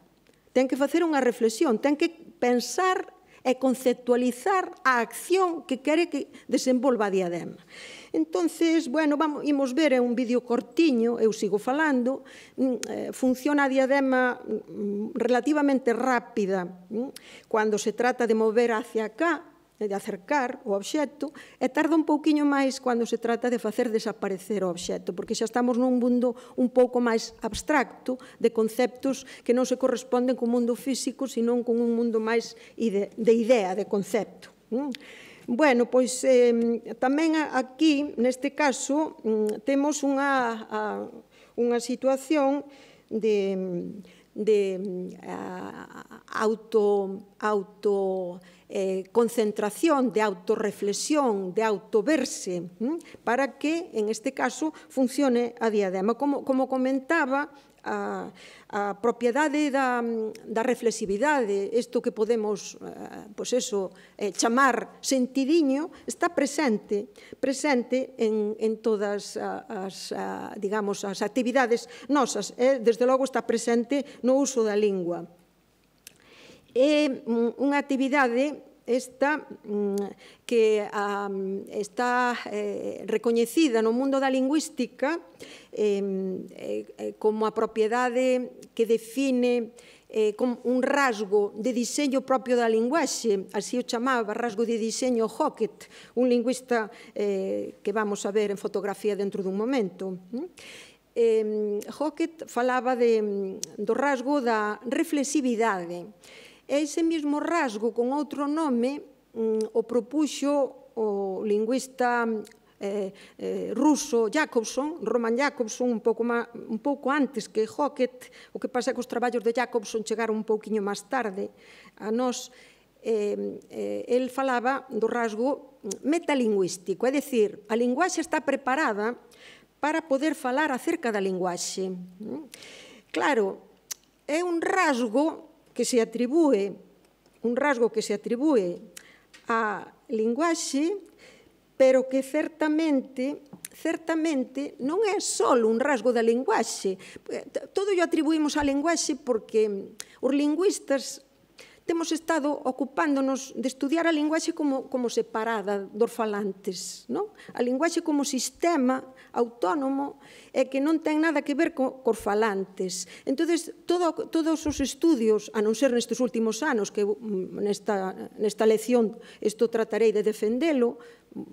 ten que facer unha reflexión, ten que pensar e conceptualizar a acción que quere que desenvolva a diadema. Entonces, bueno, vamos, imos ver, é un vídeo cortiño, eu sigo falando, mm, eh, funciona a diadema mm, relativamente rápida mm, cando se trata de mover hacia acá, de acercar o obxecto e tarda un pouquiño máis cando se trata de facer desaparecer o obxecto, porque xa estamos nun mundo un pouco máis abstracto de conceptos que non se corresponden co mundo físico, senón con un mundo máis de idea, de concepto. Bueno, pois eh, tamén aquí, neste caso, mm, temos unha, unha situación de, de auto, auto eh, concentración, de autorreflexión, de autoverse, ¿m? para que, en este caso, funcione a diadema. Como, como comentaba, a, a propiedade da, da reflexividade, isto que podemos, pois eso, eh, chamar sentidiño, está presente, presente en, en todas as, as digamos, as actividades nosas. Eh? Desde logo está presente no uso da lingua. É mm, unha actividade esta mm, que está eh, recoñecida no mundo da lingüística eh, eh, como a propiedade que define como un rasgo de diseño propio da linguaxe, así o chamaba, rasgo de diseño Hockett, un lingüista que vamos a ver en fotografía dentro dun momento. Hockett falaba de, mm, do rasgo da reflexividade, E ese mesmo rasgo con outro nome mm, o propuxo o lingüista eh, eh, ruso Jacobson, Roman Jacobson, un pouco, má, un pouco antes que Hockett, o que pasa que os traballos de Jacobson chegaron un pouquiño máis tarde a nós, eh, eh, el falaba do rasgo metalingüístico, é dicir, a linguaxe está preparada para poder falar acerca da linguaxe. Claro, é un rasgo que se atribúe, un rasgo que se atribúe á linguaxe, pero que certamente certamente non é só un rasgo da linguaxe. Todo o atribuímos á linguaxe porque os lingüistas temos estado ocupándonos de estudiar a linguaxe como, como separada dos falantes. Non? A linguaxe como sistema autónomo e que non ten nada que ver co, cos falantes. Entón, todo, todos os estudios, a non ser nestes últimos anos, que mm, nesta, nesta lección isto tratarei de defendelo,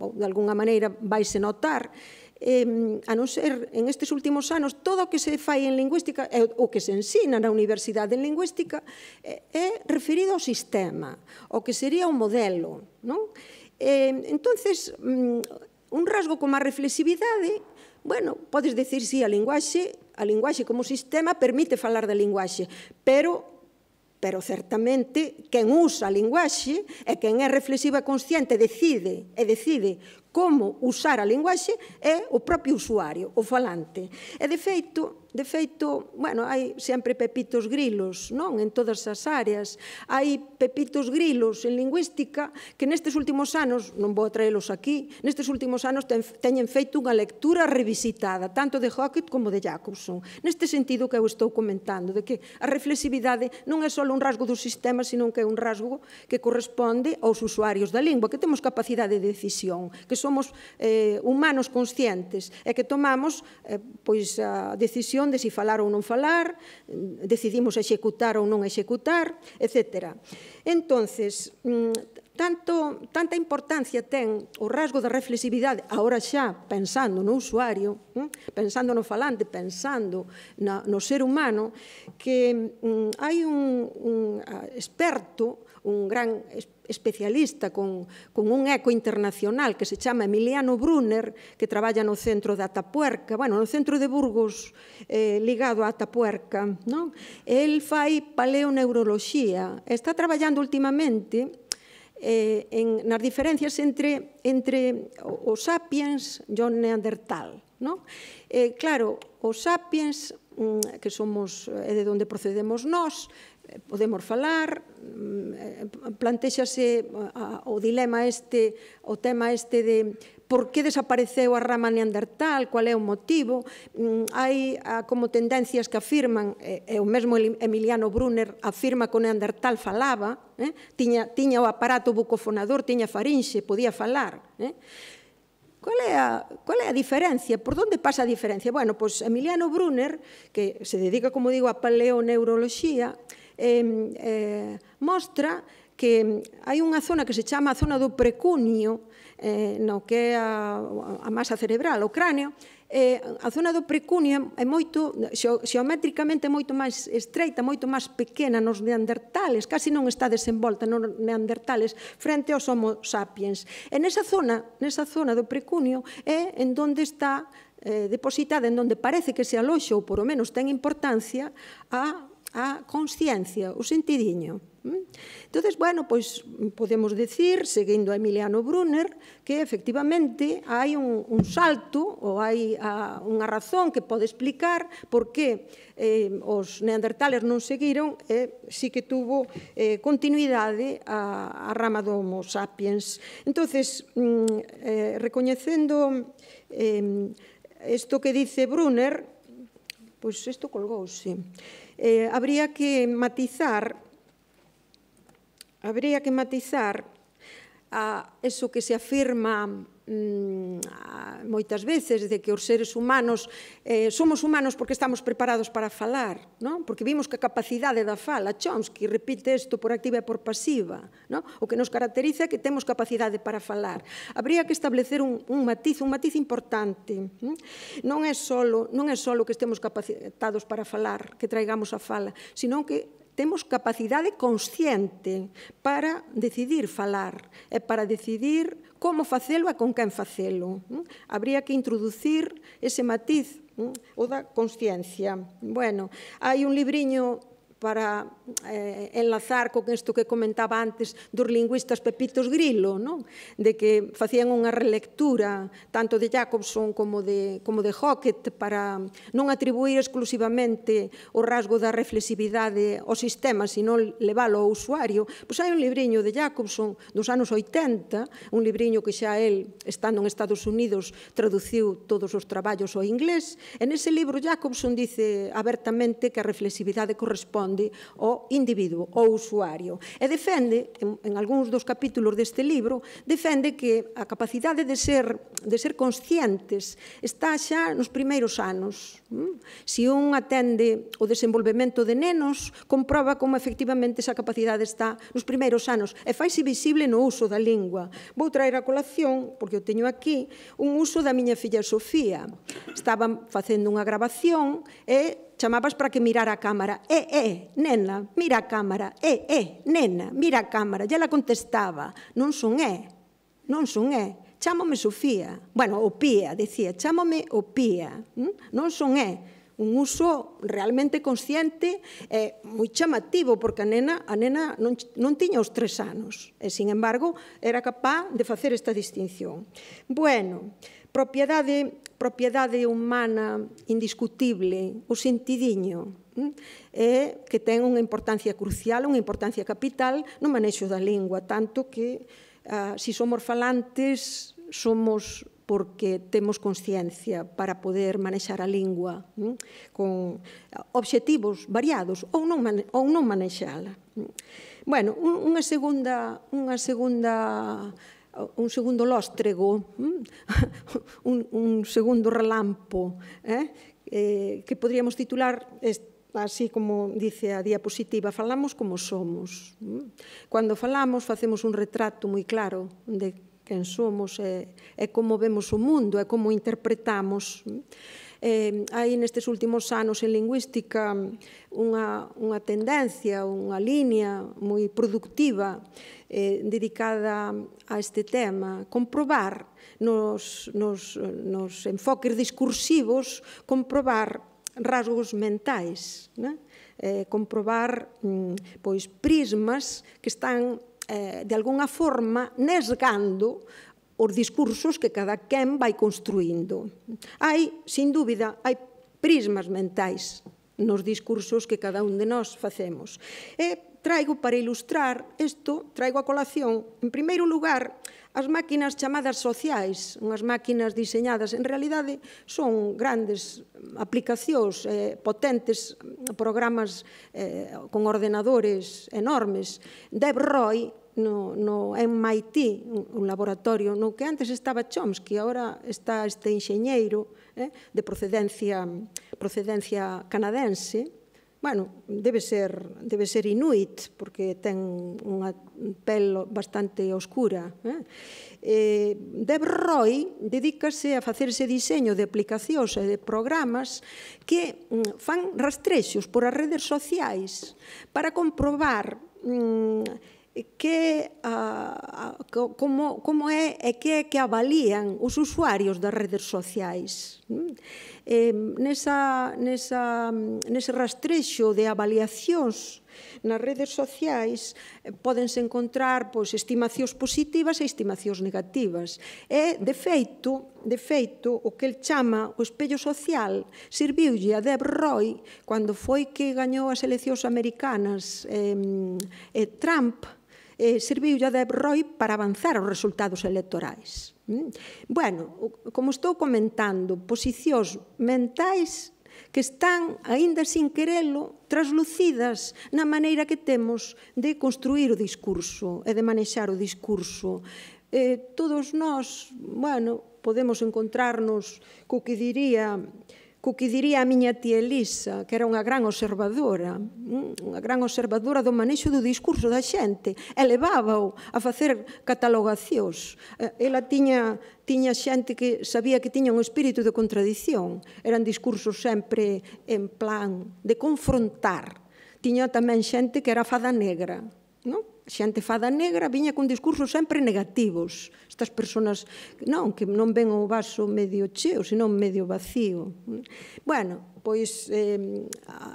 ou de alguna maneira vaise notar, eh, a non ser en estes últimos anos, todo o que se fai en lingüística, o que se ensina na Universidade en Lingüística, é referido ao sistema, o que sería o modelo. Non? Eh, entonces, mm, un rasgo como a reflexividade, bueno, podes decir, si sí, a linguaxe, a linguaxe como sistema permite falar da linguaxe, pero pero certamente quen usa a linguaxe e quen é reflexiva e consciente decide e decide como usar a linguaxe é o propio usuario, o falante. E de feito, de feito, bueno, hai sempre pepitos grilos, non? En todas as áreas. Hai pepitos grilos en lingüística que nestes últimos anos, non vou traelos aquí, nestes últimos anos ten, teñen feito unha lectura revisitada, tanto de Hockett como de Jacobson. Neste sentido que eu estou comentando, de que a reflexividade non é só un rasgo do sistema, senón que é un rasgo que corresponde aos usuarios da lingua, que temos capacidade de decisión, que somos eh, humanos conscientes e que tomamos eh, pois, a decisión de si falar ou non falar, mm, decidimos executar ou non executar, etc. Entonces, mm, tanto, tanta importancia ten o rasgo da reflexividade, agora xa pensando no usuario, mm, pensando no falante, pensando na, no ser humano, que hai un, un experto un gran especialista con, con un eco internacional que se chama Emiliano Brunner, que traballa no centro da Tapuerca, bueno, no centro de Burgos eh, ligado a Tapuerca, non? El fai paleoneuroloxía, está traballando últimamente eh, en, nas diferencias entre, entre o, o sapiens e o neandertal. No? Eh, claro, os sapiens mm, que somos é eh, de onde procedemos nós, podemos falar, mm, plantexase o dilema este, o tema este de por que desapareceu a rama neandertal, qual é o motivo. Mm, hai ah, como tendencias que afirman, e o mesmo Emiliano Brunner afirma que o neandertal falaba, eh? tiña, tiña o aparato bucofonador, tiña farinxe, podía falar. Eh? Qual é, a, qual é a diferencia? Por onde pasa a diferencia? Bueno, pois Emiliano Brunner, que se dedica, como digo, a paleoneuroloxía, eh, eh, mostra que hai unha zona que se chama a zona do precunio, eh, no que é a, a masa cerebral, o cráneo, eh, a zona do precunio é moito, xeométricamente moito máis estreita, moito máis pequena nos neandertales, casi non está desenvolta nos neandertales frente aos homo sapiens. E nesa zona, nesa zona do precunio é en donde está eh, depositada, en donde parece que se aloxa ou por o menos ten importancia a a consciencia, o sentidiño. Entonces, bueno, pois podemos decir, seguindo a Emiliano Brunner, que efectivamente hai un, un salto ou hai a, unha razón que pode explicar por que eh, os neandertales non seguiron e eh, sí que tuvo eh, continuidade a, a rama do Homo sapiens. Entonces, mm, eh, recoñecendo eh, isto que dice Brunner, pois isto colgouse. Sí. Eh, habría que matizar, habría que matizar a eso que se afirma Mm, moitas veces de que os seres humanos eh, somos humanos porque estamos preparados para falar, non? porque vimos que a capacidade da fala, Chomsky repite isto por activa e por pasiva, non? o que nos caracteriza é que temos capacidade para falar. Habría que establecer un, un matiz, un matiz importante. Non, non é solo, non é solo que estemos capacitados para falar, que traigamos a fala, senón que temos capacidade consciente para decidir falar e para decidir como facelo e con quen facelo. Habría que introducir ese matiz o da consciencia. Bueno, hai un libriño para eh, enlazar con isto que comentaba antes dos lingüistas Pepitos Grilo, non? de que facían unha relectura tanto de Jacobson como de, como de Hockett para non atribuir exclusivamente o rasgo da reflexividade ao sistema, sino leválo ao usuario. Pois hai un libriño de Jacobson dos anos 80, un libriño que xa el, estando en Estados Unidos, traduciu todos os traballos ao inglés. En ese libro Jacobson dice abertamente que a reflexividade corresponde corresponde ao individuo, ao usuario. E defende, en, algúns dos capítulos deste libro, defende que a capacidade de ser, de ser conscientes está xa nos primeiros anos. Se un atende o desenvolvemento de nenos, comproba como efectivamente esa capacidade está nos primeiros anos e faise visible no uso da lingua. Vou traer a colación, porque o teño aquí, un uso da miña filla Sofía. Estaban facendo unha grabación e chamabas para que mirara a cámara. Eh, eh, nena, mira a cámara. Eh, eh, nena, mira a cámara. E ela contestaba, non son é, eh, non son é. Eh, chámome Sofía. Bueno, o Pía, decía, chámome o Pía. Non son é eh. un uso realmente consciente e eh, moi chamativo, porque a nena, a nena non, non tiña os tres anos, e, sin embargo, era capaz de facer esta distinción. Bueno, propiedade propiedade humana indiscutible, o sentidiño, hm, é que ten unha importancia crucial, unha importancia capital no manexo da lingua, tanto que ah, se si somos falantes somos porque temos consciencia para poder manexar a lingua né? Hm, con obxectivos variados ou non, mane ou non manexala. Hm. Bueno, unha segunda, unha segunda un segundo lóstrego, mm, un, un segundo relampo, eh? Eh, que podríamos titular así como dice a diapositiva, falamos como somos. Mm. Cando falamos facemos un retrato moi claro de quen somos e, eh, e como vemos o mundo e como interpretamos. Eh? eh, hai nestes últimos anos en lingüística unha, unha tendencia, unha línea moi productiva eh, dedicada a este tema, comprobar nos, nos, nos enfoques discursivos, comprobar rasgos mentais, né? eh, comprobar mm, pois prismas que están eh, de alguna forma nesgando os discursos que cada quen vai construindo. Hai, sin dúbida, hai prismas mentais nos discursos que cada un de nós facemos. E traigo para ilustrar isto, traigo a colación, en primeiro lugar, as máquinas chamadas sociais, unhas máquinas diseñadas, en realidade son grandes aplicacións, eh, potentes programas eh, con ordenadores enormes. Deb Roy no, no MIT, un laboratorio no que antes estaba Chomsky, agora está este enxeñeiro eh, de procedencia, procedencia canadense, bueno, debe ser, debe ser inuit, porque ten unha pel bastante oscura. Eh? Eh, Deb Roy dedícase a facer ese diseño de aplicacións e de programas que mm, fan rastrexos por as redes sociais para comprobar mm, que a, a, como, como é e que é que avalían os usuarios das redes sociais. Eh, nesa, nesa, nese rastrexo de avaliacións nas redes sociais eh, podense encontrar pois, estimacións positivas e estimacións negativas. E, de feito, de feito, o que el chama o espello social serviulle a Deb Roy cando foi que gañou as eleccións americanas eh, eh, Trump, eh, serviulle a Deb Roy para avanzar os resultados electorais. Mm. Bueno, como estou comentando, posicións mentais que están, aínda sin querelo, traslucidas na maneira que temos de construir o discurso e de manexar o discurso. Eh, todos nós, bueno, podemos encontrarnos co que diría co que diría a miña tía Elisa, que era unha gran observadora, mm, unha gran observadora do manexo do discurso da xente, elevaba-o a facer catalogacións. Eh, ela tiña, tiña xente que sabía que tiña un espírito de contradición, eran discursos sempre en plan de confrontar. Tiña tamén xente que era fada negra, non? xente fada negra viña con discursos sempre negativos. Estas personas, non, que non ven o vaso medio cheo, senón medio vacío. Bueno, pois eh,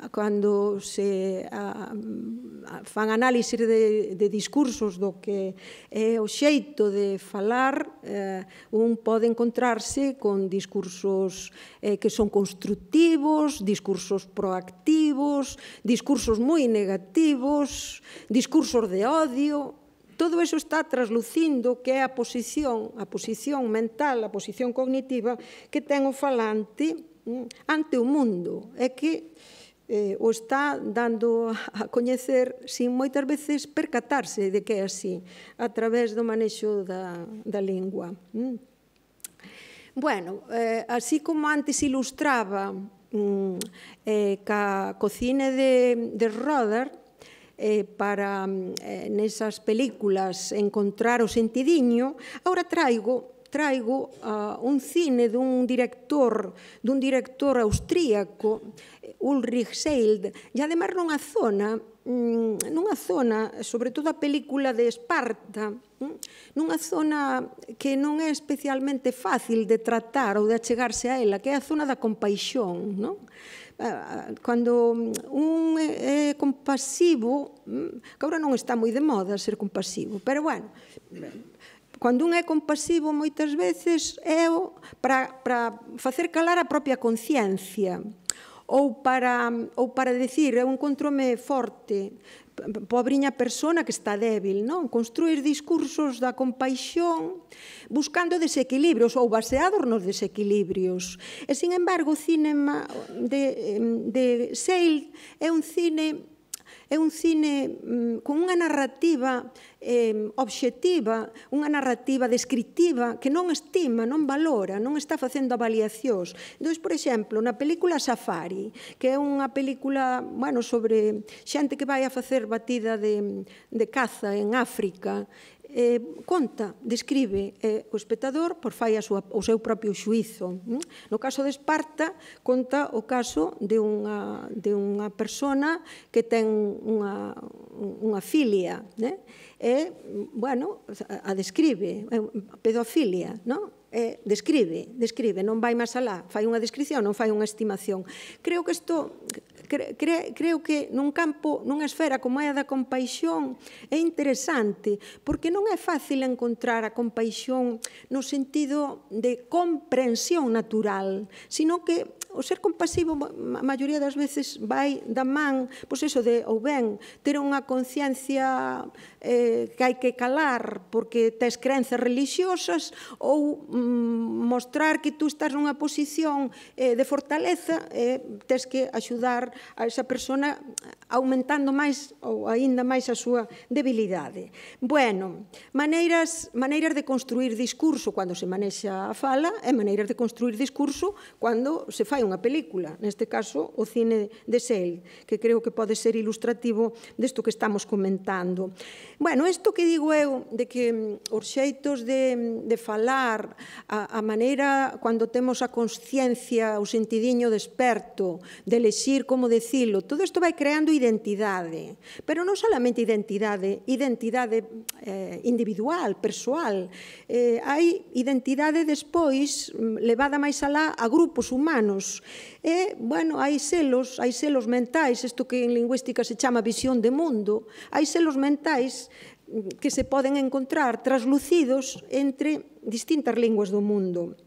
cando se a, a, fan análisis de, de discursos do que é o xeito de falar, eh, un pode encontrarse con discursos eh, que son constructivos, discursos proactivos, discursos moi negativos, discursos de odio, todo eso está traslucindo que é a posición, a posición mental, a posición cognitiva que ten o falante Mm. ante o mundo. É que eh, o está dando a coñecer sin moitas veces percatarse de que é así, a través do manexo da, da lingua. Mm. Bueno, eh, así como antes ilustraba mm, eh, ca cocine de, de Roder, eh, para mm, eh, nesas películas encontrar o sentidiño, agora traigo traigo uh, un cine dun director, dun director austríaco, Ulrich Seild, e ademais nunha zona mm, nunha zona, sobre todo a película de Esparta, mm, nunha zona que non é especialmente fácil de tratar ou de achegarse a ela, que é a zona da compaixón, non? Ah, cando mm, un é compasivo, que agora non está moi de moda ser compasivo, pero bueno, cando un é compasivo moitas veces é o, para, para facer calar a propia conciencia ou para, ou para decir eu encontrome forte pobriña persona que está débil, non? Construir discursos da compaixón buscando desequilibrios ou baseados nos desequilibrios. E, sin embargo, o cinema de, de Sale é un cine É un cine mm, con unha narrativa eh, obxectiva, unha narrativa descriptiva que non estima, non valora, non está facendo avaliacións. Entón, por exemplo, na película Safari, que é unha película bueno, sobre xente que vai a facer batida de, de caza en África, eh, conta, describe eh, o espectador, por fai a súa, o seu propio xuizo. No caso de Esparta, conta o caso de unha, de unha persona que ten unha, unha filia, né? e, bueno, a describe, pedofilia, non? eh, describe, describe, non vai máis alá, fai unha descripción, non fai unha estimación. Creo que isto cre, cre, creo que nun campo, nunha esfera como é a da compaixón, é interesante, porque non é fácil encontrar a compaixón no sentido de comprensión natural, sino que o ser compasivo a maioría das veces vai da man, pois iso de ou ben ter unha conciencia eh, que hai que calar porque tes crenzas religiosas ou mm, mostrar que tú estás nunha posición eh, de fortaleza eh, tes que axudar a esa persona aumentando máis ou aínda máis a súa debilidade. Bueno, maneiras, maneiras de construir discurso cando se manexa a fala e maneiras de construir discurso cando se fai unha película, neste caso o cine de Sale, que creo que pode ser ilustrativo desto que estamos comentando. Bueno, isto que digo eu de que mm, os xeitos de, mm, de falar, a, a maneira cando temos a consciencia, o sentidiño desperto, de lexir como decilo, todo isto vai creando identidade, pero non solamente identidade, identidade eh, individual, persoal, eh, hai identidade despois mm, levada máis alá a grupos humanos, e, bueno, hai selos, hai selos mentais, isto que en lingüística se chama visión de mundo, hai selos mentais mm, que se poden encontrar traslucidos entre distintas linguas do mundo.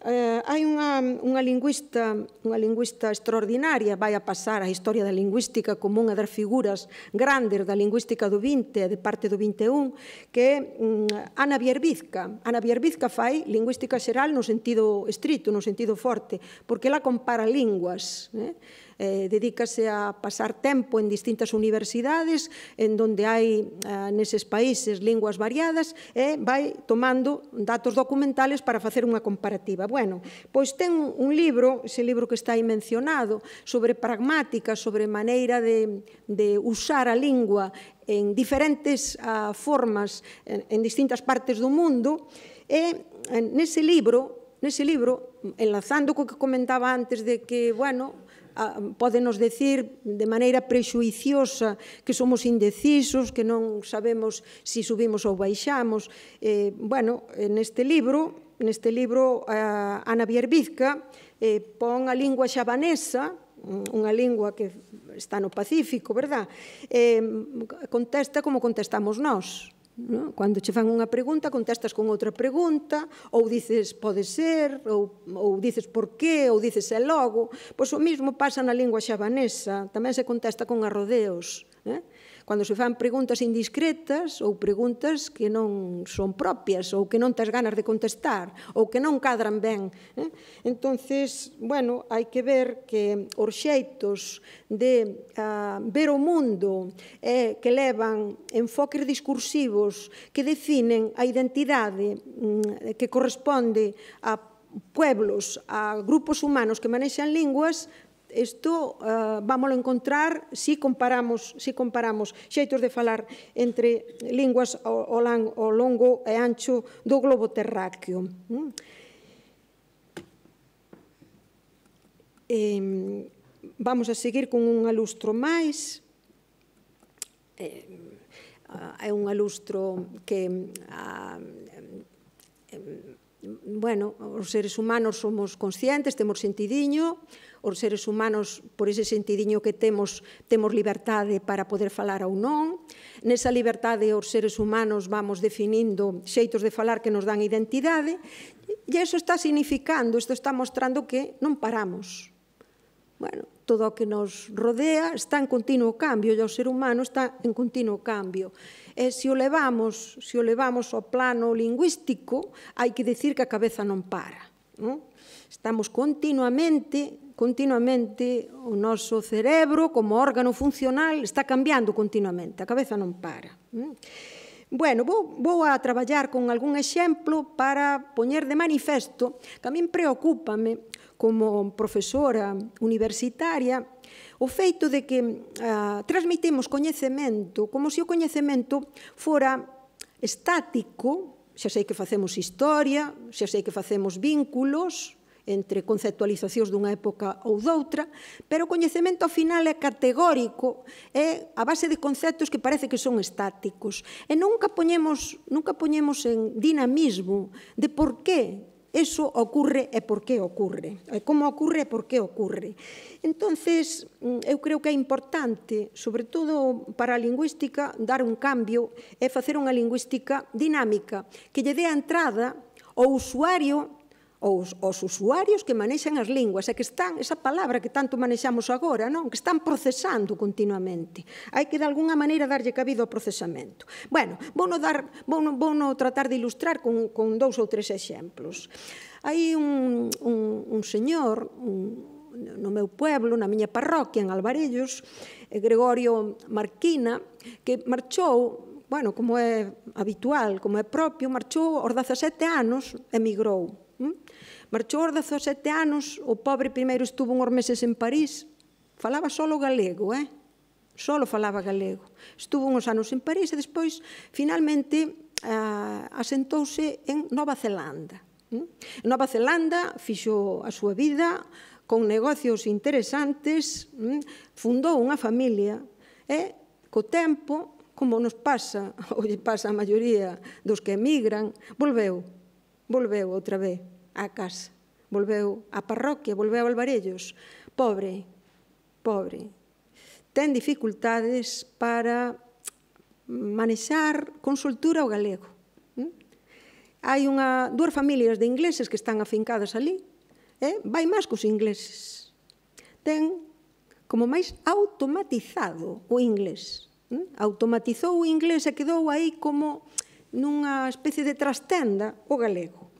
Eh, hai unha, unha, lingüista, unha lingüista extraordinaria, vai a pasar a historia da lingüística como unha das figuras grandes da lingüística do 20 e de parte do 21, que é mm, Ana Bierbizca. Ana Bierbizca fai lingüística xeral no sentido estrito, no sentido forte, porque ela compara linguas. Eh? eh, dedícase a pasar tempo en distintas universidades, en donde hai eh, neses países linguas variadas, e vai tomando datos documentales para facer unha comparativa. Bueno, pois ten un libro, ese libro que está aí mencionado, sobre pragmática, sobre maneira de, de usar a lingua en diferentes uh, formas en, en distintas partes do mundo e eh, nese libro nese libro enlazando co que comentaba antes de que, bueno, podenos decir de maneira prexuiciosa que somos indecisos, que non sabemos se subimos ou baixamos. Eh, bueno, neste libro, neste libro Ana Bierbizca eh, pon a lingua xabanesa, mm, unha lingua que está no Pacífico, verdad? Eh, contesta como contestamos nós No? Cando che fan unha pregunta, contestas con outra pregunta, ou dices pode ser, ou, ou dices por qué, ou dices é logo. Pois o mismo pasa na lingua xabanesa, tamén se contesta con arrodeos. Eh? cando se fan preguntas indiscretas ou preguntas que non son propias ou que non tes ganas de contestar ou que non cadran ben. Eh? Entonces, bueno, hai que ver que os xeitos de uh, ver o mundo eh, que levan enfoques discursivos que definen a identidade mm, que corresponde a pueblos, a grupos humanos que manexan linguas, Isto uh, eh, vámoslo encontrar si comparamos, si comparamos xeitos de falar entre linguas ao, ao longo e ancho do globo terráqueo. Eh, vamos a seguir con un alustro máis. Eh, é un alustro que a, bueno, os seres humanos somos conscientes, temos sentidiño, os seres humanos, por ese sentidiño que temos, temos libertade para poder falar ou non. Nesa libertade os seres humanos vamos definindo xeitos de falar que nos dan identidade e iso está significando, isto está mostrando que non paramos. Bueno, todo o que nos rodea está en continuo cambio e o ser humano está en continuo cambio. E se o levamos, se o levamos ao plano lingüístico, hai que decir que a cabeza non para. Non? Estamos continuamente continuamente o noso cerebro como órgano funcional está cambiando continuamente, a cabeza non para. Mm. Bueno, vou, vou a traballar con algún exemplo para poñer de manifesto que a min preocupame como profesora universitaria o feito de que uh, transmitimos coñecemento como se o coñecemento fora estático, xa sei que facemos historia, xa sei que facemos vínculos, entre conceptualizacións dunha época ou doutra, pero o coñecemento ao final é categórico, é a base de conceptos que parece que son estáticos. E nunca poñemos, nunca poñemos en dinamismo de por qué eso ocurre e por que ocurre, e como ocurre e por que ocurre. Entonces, eu creo que é importante, sobre todo para a lingüística, dar un cambio e facer unha lingüística dinámica que lle dé a entrada ao usuario os, os usuarios que manexan as linguas é que están, esa palabra que tanto manexamos agora, non? que están procesando continuamente. Hai que de alguna maneira darlle cabido ao procesamento. Bueno, vou no, dar, vou no, vou no tratar de ilustrar con, con dous ou tres exemplos. Hai un, un, un señor, un, no meu pueblo, na miña parroquia, en Alvarellos, eh, Gregorio Marquina, que marchou bueno, como é habitual, como é propio, marchou aos 17 anos, emigrou Hm? Marchou aos 17 anos, o pobre primeiro estuvo uns meses en París, falaba solo galego, eh? Solo falaba galego. Estuvo uns anos en París e despois, finalmente, asentouse en Nova Zelanda. Hm? En Nova Zelanda fixo a súa vida con negocios interesantes, hm? fundou unha familia e, co tempo, como nos pasa, ou lle pasa a maioría dos que emigran, volveu volveu outra vez á casa, volveu á parroquia, volveu a Alvarellos, pobre, pobre. Ten dificultades para manexar con soltura o galego. Hm? Hai unha, dúas familias de ingleses que están afincadas ali, eh? vai máis cos ingleses. Ten como máis automatizado o inglés. Eh? Automatizou o inglés e quedou aí como nunha especie de trastenda o galego.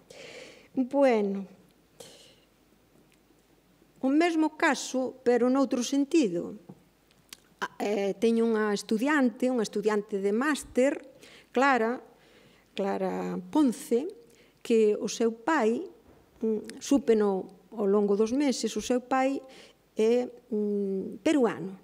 Bueno, o mesmo caso, pero noutro sentido. Eh, teño unha estudiante, unha estudiante de máster, Clara, Clara Ponce, que o seu pai, mm, súpeno ao longo dos meses, o seu pai é mm, peruano.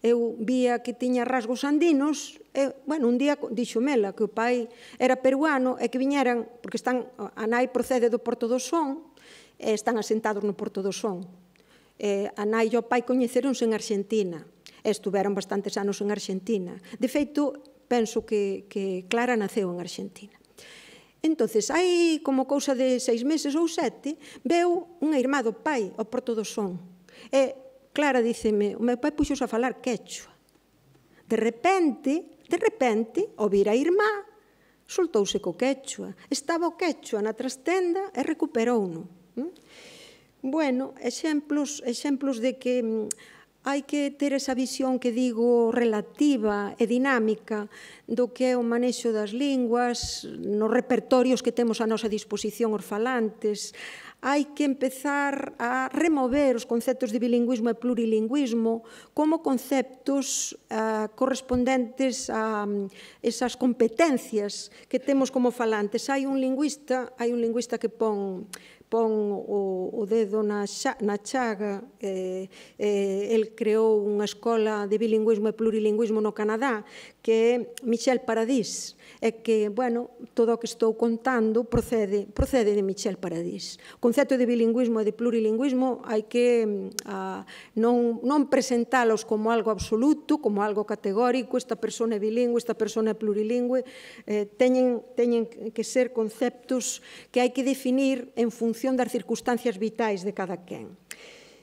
Eu vía que tiña rasgos andinos, E, bueno, un día dixomela que o pai era peruano e que viñeran, porque están, a nai procede do Porto do Son, e están asentados no Porto do Son. E, a nai e o pai coñeceronse en Argentina, e estuveron bastantes anos en Argentina. De feito, penso que, que Clara naceu en Argentina. Entonces, hai como cousa de seis meses ou sete, veu un irmá do pai ao Porto do Son. E Clara díceme, o meu pai puxos a falar quechua. De repente, De repente, ao vir a irmá, soltouse co quechua. Estaba o quechua na trastenda e recuperouno. Hm? Bueno, exemplos, exemplos de que mm, hai que ter esa visión que digo relativa e dinámica do que é o manexo das linguas, nos repertorios que temos a nosa disposición os falantes, hai que empezar a remover os conceptos de bilingüismo e plurilingüismo como conceptos uh, correspondentes a um, esas competencias que temos como falantes. Hai un lingüista, hai un lingüista que pon pon o, o dedo na, xa, na chaga, eh, eh, el creou unha escola de bilingüismo e plurilingüismo no Canadá que é Michel Paradis, é que, bueno, todo o que estou contando procede, procede de Michel Paradis. O concepto de bilingüismo e de plurilingüismo hai que mm, a, non, non presentalos como algo absoluto, como algo categórico, esta persona é bilingüe, esta persona é plurilingüe, eh, teñen, teñen que ser conceptos que hai que definir en función das circunstancias vitais de cada quen.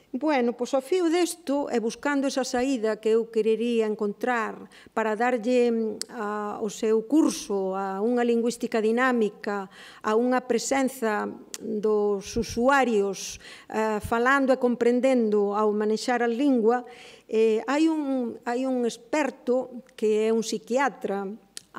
Bueno, pois ao fío desto e buscando esa saída que eu querería encontrar para darlle mm, a, o seu curso a unha lingüística dinámica, a unha presenza dos usuarios eh, falando e comprendendo ao manexar a lingua, eh, hai, un, hai un experto que é un psiquiatra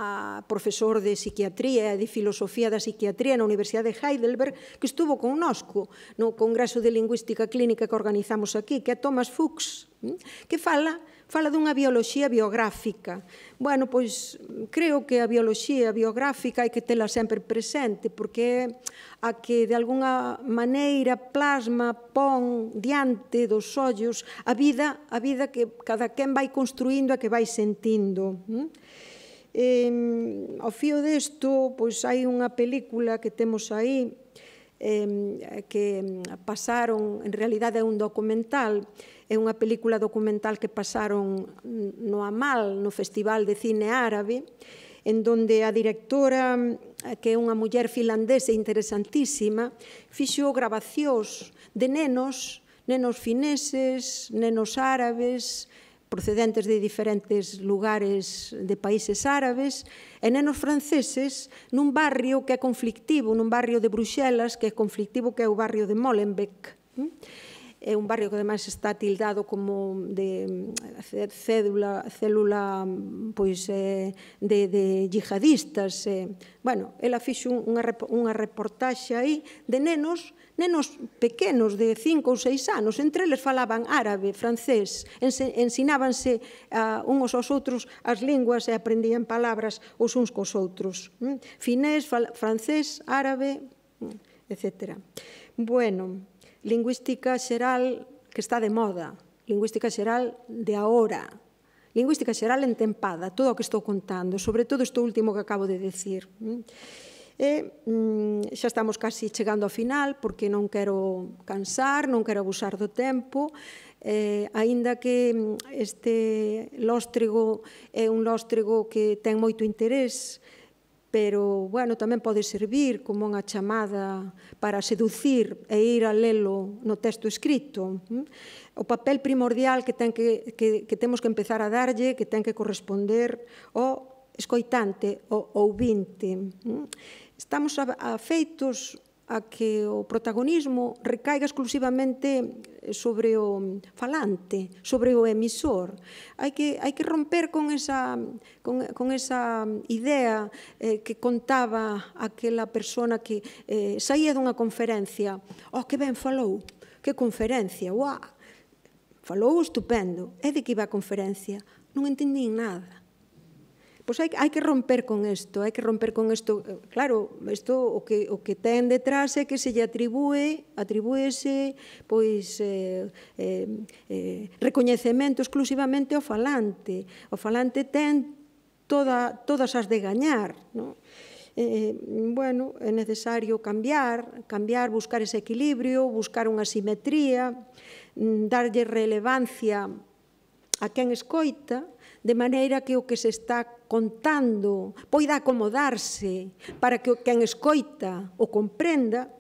a profesor de psiquiatría e de filosofía da psiquiatría na Universidade de Heidelberg, que estuvo connosco no Congreso de Lingüística Clínica que organizamos aquí, que é Thomas Fuchs, mm, que fala fala dunha bioloxía biográfica. Bueno, pois creo que a bioloxía biográfica hai que tela sempre presente, porque é a que de alguna maneira plasma, pon diante dos ollos a vida, a vida que cada quen vai construindo e que vai sentindo. Mm? Eh, ao fío desto, pois hai unha película que temos aí eh, que pasaron, en realidade é un documental, é unha película documental que pasaron no Amal, no Festival de Cine Árabe, en donde a directora, que é unha muller finlandesa interesantísima, fixo grabacións de nenos, nenos fineses, nenos árabes, procedentes de diferentes lugares de países árabes, e nenos franceses nun barrio que é conflictivo, nun barrio de Bruxelas que é conflictivo, que é o barrio de Molenbeek. Hm? É un barrio que ademais está tildado como de eh, cédula, célula pois, eh, de, de yihadistas. Eh. Bueno, ela fixo unha reportaxe aí de nenos nenos pequenos de 5 ou 6 anos, entre eles falaban árabe, francés, ensinábanse ah, uns aos outros as linguas e aprendían palabras os uns cos outros. Mm? Finés, francés, árabe, mm, etc. Bueno, lingüística xeral que está de moda, lingüística xeral de ahora, lingüística xeral entempada, todo o que estou contando, sobre todo isto último que acabo de decir. Bueno, mm? E mm, xa estamos casi chegando ao final porque non quero cansar, non quero abusar do tempo. Eh, aínda que mm, este lóstrego é un lóstrego que ten moito interés, pero bueno, tamén pode servir como unha chamada para seducir e ir a lelo no texto escrito. Mm? O papel primordial que, ten que, que, que temos que empezar a darlle, que ten que corresponder ao escoitante, ao ouvinte. Mm? Estamos afeitos a que o protagonismo recaiga exclusivamente sobre o falante, sobre o emisor. Hai que, hai que romper con esa, con, con esa idea eh, que contaba aquela persona que eh, saía dunha conferencia. Oh, que ben falou, que conferencia, uau. Falou estupendo, é de que iba a conferencia. Non entendín nada pois hai, hai que romper con isto, hai que romper con isto, claro, isto o que, o que ten detrás é que se lle atribúe, atribúese, pois, eh, eh, eh, recoñecemento exclusivamente ao falante. O falante ten toda, todas as de gañar, non? Eh, eh, bueno, é necesario cambiar, cambiar, buscar ese equilibrio, buscar unha simetría, mm, darlle relevancia a quen escoita, de maneira que o que se está contando poida acomodarse para que o quen escoita o comprenda,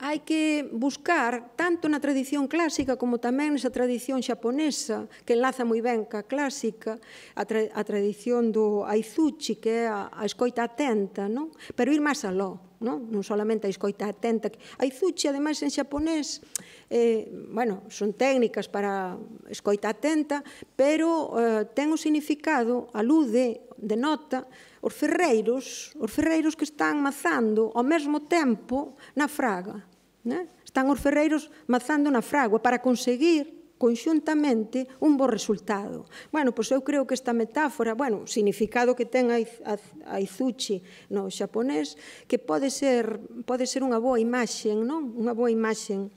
hai que buscar tanto na tradición clásica como tamén nesa tradición xaponesa que enlaza moi ben ca clásica a, tra a tradición do Aizuchi que é a, a escoita atenta non? pero ir máis aló non, non solamente a escoita atenta. izuchi, ademais, en xaponés, eh, bueno, son técnicas para escoita atenta, pero eh, ten o significado, alude, denota, os ferreiros, os ferreiros que están mazando ao mesmo tempo na fraga. Né? Están os ferreiros mazando na fragua para conseguir conxuntamente un bo resultado. Bueno, pois eu creo que esta metáfora, bueno, o significado que ten Aizuchi no xaponés, que pode ser, pode ser unha boa imaxen, non? Unha boa imaxen.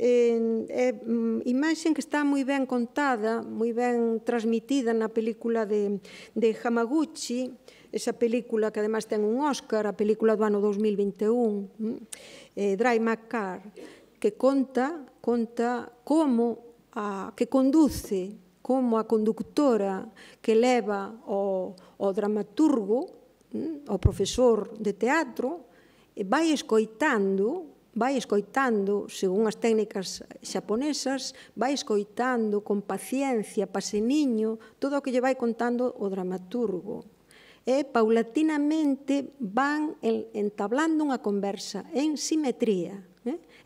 Eh, é, mm, imaxen que está moi ben contada, moi ben transmitida na película de, de Hamaguchi, esa película que además ten un Óscar, a película do ano 2021, mm, eh, Drive My Car, que conta conta como a que conduce, como a conductora que leva o, o dramaturgo, o profesor de teatro, e eh, vai escoitando vai escoitando, según as técnicas xaponesas, vai escoitando con paciencia, paseniño, todo o que lle vai contando o dramaturgo. E paulatinamente van entablando unha conversa en simetría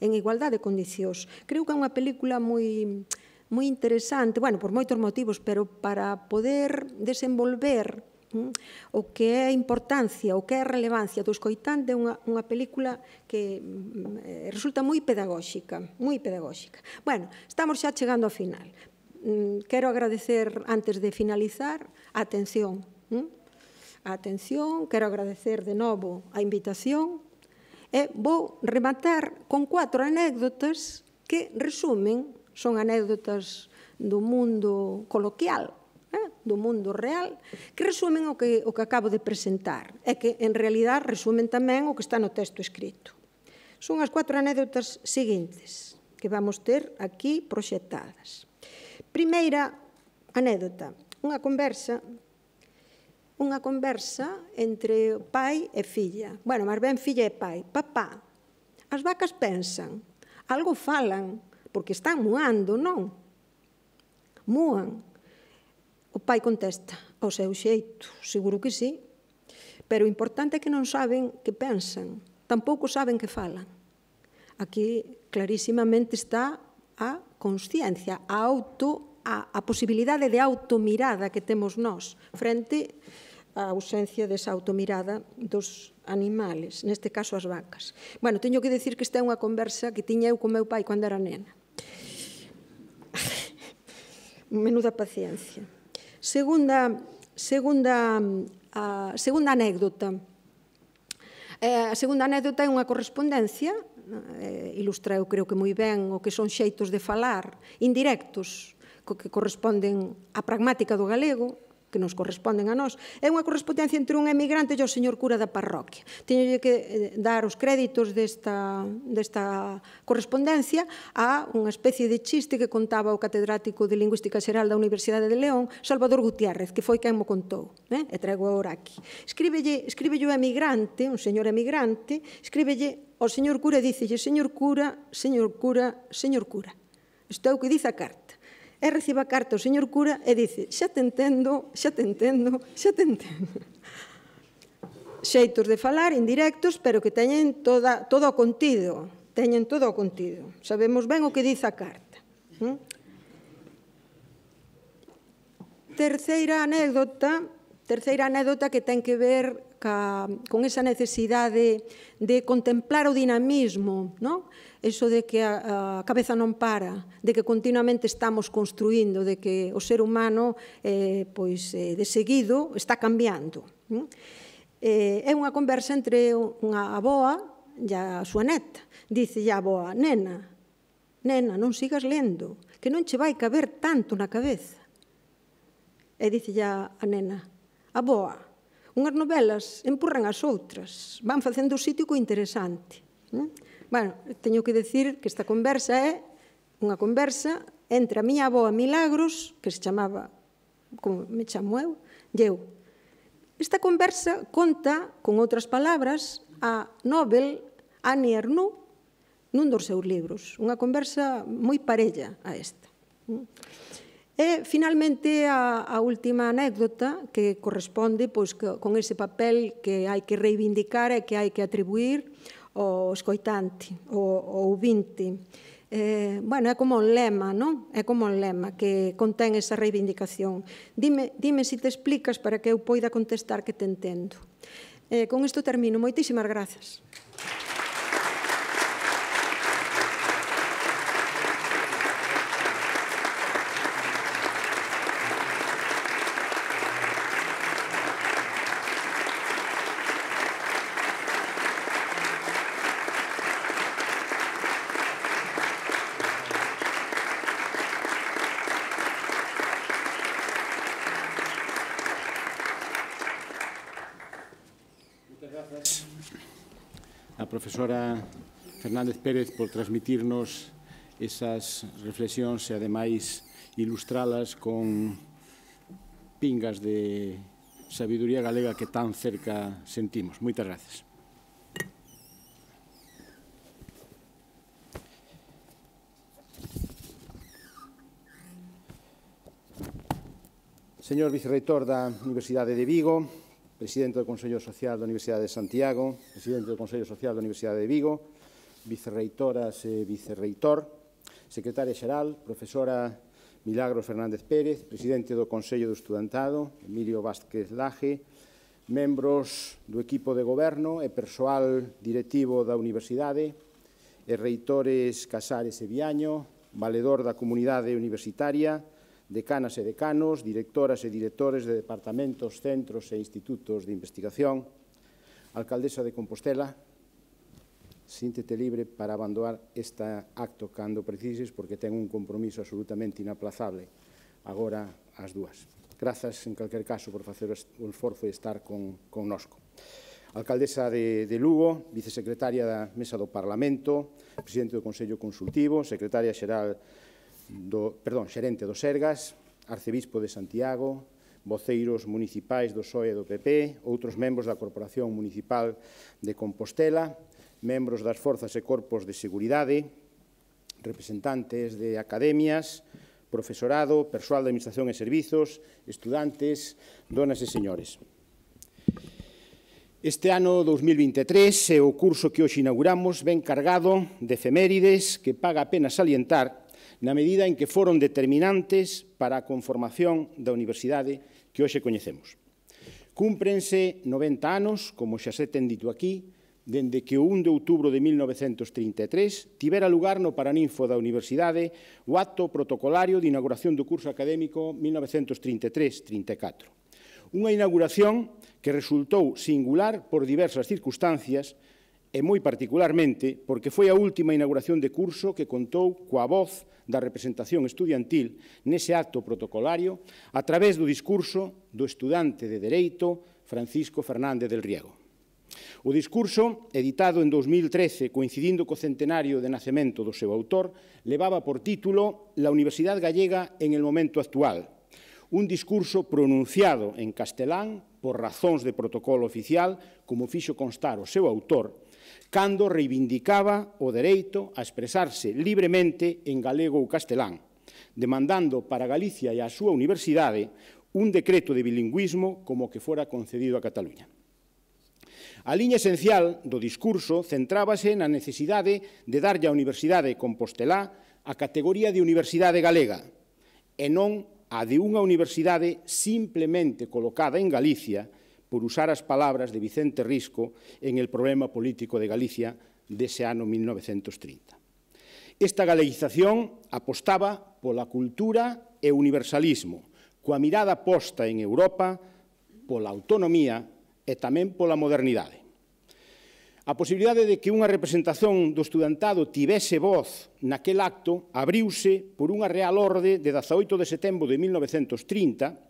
en igualdade de condicións. Creo que é unha película moi moi interesante, bueno, por moitos motivos, pero para poder desenvolver mm, o que é a importancia, o que é a relevancia do escoitante é unha, unha película que mm, resulta moi pedagóxica, moi pedagóxica. Bueno, estamos xa chegando ao final. Mm, quero agradecer, antes de finalizar, a atención. A atención, quero agradecer de novo a invitación, E vou rematar con cuatro anécdotas que resumen, son anécdotas do mundo coloquial, eh? do mundo real, que resumen o que, o que acabo de presentar e que en realidad resumen tamén o que está no texto escrito. Son as cuatro anécdotas seguintes que vamos ter aquí proxectadas. Primeira anécdota, unha conversa unha conversa entre pai e filla. Bueno, máis ben filla e pai. Papá, as vacas pensan, algo falan, porque están muando, non? Muan. O pai contesta, ao seu xeito, seguro que sí. Pero o importante é que non saben que pensan, tampouco saben que falan. Aquí clarísimamente está a consciencia, a auto a, a posibilidade de automirada que temos nós frente a ausencia desa automirada dos animales, neste caso as vacas. Bueno, teño que decir que esta é unha conversa que tiña eu con meu pai cando era nena. Menuda paciencia. Segunda, segunda, a, segunda anécdota. Eh, a segunda anécdota é unha correspondencia, eh, ilustra eu creo que moi ben o que son xeitos de falar, indirectos, que corresponden á pragmática do galego, que nos corresponden a nós, é unha correspondencia entre un emigrante e o señor cura da parroquia. Teñolle que eh, dar os créditos desta, desta correspondencia a unha especie de chiste que contaba o catedrático de Lingüística Xeral da Universidade de León, Salvador Gutiérrez, que foi quen mo contou, eh? e trago agora aquí. Escríbelle, escríbelle o emigrante, un señor emigrante, escríbelle ao señor cura e dícelle, señor cura, señor cura, señor cura. Isto é o que dice a carta e reciba a carta o señor cura e dice xa te entendo, xa te entendo, xa te entendo. Xeitos de falar indirectos, pero que teñen toda, todo o contido, teñen todo o contido. Sabemos ben o que diz a carta. Terceira anécdota, terceira anécdota que ten que ver ca, con esa necesidade de, de contemplar o dinamismo, non? iso de que a, a cabeza non para, de que continuamente estamos construindo, de que o ser humano eh, pois, eh, de seguido está cambiando. Eh, é unha conversa entre unha aboa e a súa neta. Dice a aboa, nena, nena, non sigas lendo, que non che vai caber tanto na cabeza. E dice a nena, aboa, unhas novelas empurran as outras, van facendo o sítio co interesante. Non? Bueno, teño que decir que esta conversa é unha conversa entre a miña aboa Milagros, que se chamaba, como me chamo eu, e eu. Esta conversa conta, con outras palabras, a Nobel Annie Ernaux nun dos seus libros. Unha conversa moi parella a esta. E, finalmente, a, a última anécdota que corresponde pois, que, con ese papel que hai que reivindicar e que hai que atribuir o escoitante, o, ouvinte. Eh, bueno, é como un lema, non? É como un lema que contén esa reivindicación. Dime, dime se si te explicas para que eu poida contestar que te entendo. Eh, con isto termino. Moitísimas grazas. Aplausos. profesora Fernández Pérez por transmitirnos esas reflexións e ademais ilustralas con pingas de sabiduría galega que tan cerca sentimos. Moitas gracias. Señor Vicerreitor da Universidade de Vigo, presidente do Consello Social da Universidade de Santiago, presidente do Consello Social da Universidade de Vigo, vicerreitoras e vicerreitor, secretaria xeral, profesora Milagros Fernández Pérez, presidente do Consello do Estudantado, Emilio Vázquez Laje, membros do equipo de goberno e persoal directivo da universidade, e reitores Casares e Viaño, valedor da comunidade universitaria, decanas e decanos, directoras e directores de departamentos, centros e institutos de investigación, alcaldesa de Compostela, síntete libre para abandonar este acto cando precises porque ten un compromiso absolutamente inaplazable agora as dúas. Grazas, en calquer caso, por facer o esforzo de estar con, connosco. Alcaldesa de, de Lugo, vicesecretaria da Mesa do Parlamento, presidente do Consello Consultivo, secretaria xeral do, perdón, xerente do Sergas, arcebispo de Santiago, voceiros municipais do PSOE e do PP, outros membros da Corporación Municipal de Compostela, membros das forzas e corpos de seguridade, representantes de academias, profesorado, persoal de administración e servizos, estudantes, donas e señores. Este ano 2023 e o curso que hoxe inauguramos ven cargado de efemérides que paga a pena salientar na medida en que foron determinantes para a conformación da universidade que hoxe coñecemos. Cúmprense 90 anos, como xa se ten dito aquí, dende que o 1 de outubro de 1933 tivera lugar no Paraninfo da Universidade o acto protocolario de inauguración do curso académico 1933-34 unha inauguración que resultou singular por diversas circunstancias e moi particularmente porque foi a última inauguración de curso que contou coa voz da representación estudiantil nese acto protocolario a través do discurso do estudante de Dereito Francisco Fernández del Riego. O discurso, editado en 2013, coincidindo co centenario de nacemento do seu autor, levaba por título La Universidade Gallega en el momento actual, un discurso pronunciado en castelán por razóns de protocolo oficial, como fixo constar o seu autor, cando reivindicaba o dereito a expresarse libremente en galego ou castelán, demandando para Galicia e a súa universidade un decreto de bilingüismo como que fora concedido a Cataluña. A liña esencial do discurso centrábase na necesidade de darlle á Universidade Compostelá a categoría de Universidade Galega e non a de unha universidade simplemente colocada en Galicia por usar as palabras de Vicente Risco en el problema político de Galicia dese ano 1930. Esta galeización apostaba pola cultura e universalismo, coa mirada posta en Europa, pola autonomía e tamén pola modernidade. A posibilidade de que unha representación do estudantado tivese voz naquel acto abriuse por unha real orde de 18 de setembro de 1930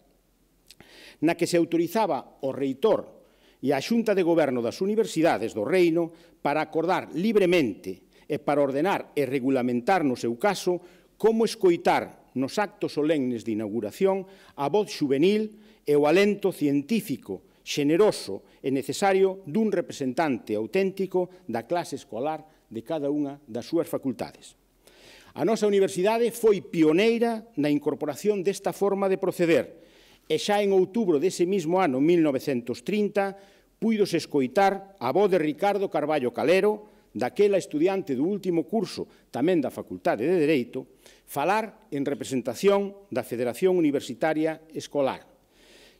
na que se autorizaba o reitor e a Xunta de Goberno das Universidades do Reino para acordar libremente e para ordenar e regulamentar no seu caso como escoitar nos actos solemnes de inauguración a voz juvenil e o alento científico, xeneroso e necesario dun representante auténtico da clase escolar de cada unha das súas facultades. A nosa universidade foi pioneira na incorporación desta forma de proceder, e xa en outubro dese mismo ano 1930 puidos escoitar a voz de Ricardo Carballo Calero, daquela estudiante do último curso tamén da Facultade de Dereito, falar en representación da Federación Universitaria Escolar.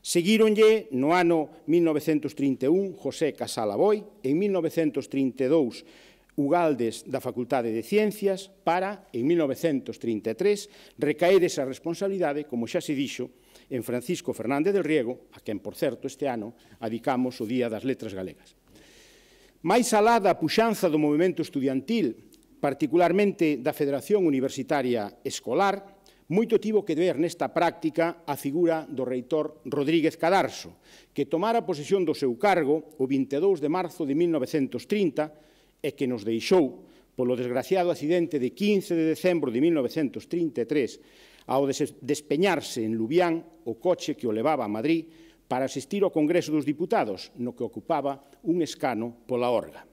Seguironlle no ano 1931 José Casalaboy, en 1932 Ugaldes da Facultade de Ciencias para, en 1933, recaer esa responsabilidade, como xa se dixo, en Francisco Fernández del Riego, a quen, por certo, este ano adicamos o Día das Letras Galegas. Mais alá da puxanza do movimento estudiantil, particularmente da Federación Universitaria Escolar, moito tivo que ver nesta práctica a figura do reitor Rodríguez Cadarso, que tomara posesión do seu cargo o 22 de marzo de 1930 e que nos deixou polo desgraciado accidente de 15 de decembro de 1933 ao despeñarse en Lubián o coche que o levaba a Madrid para asistir ao Congreso dos Diputados, no que ocupaba un escano pola orga.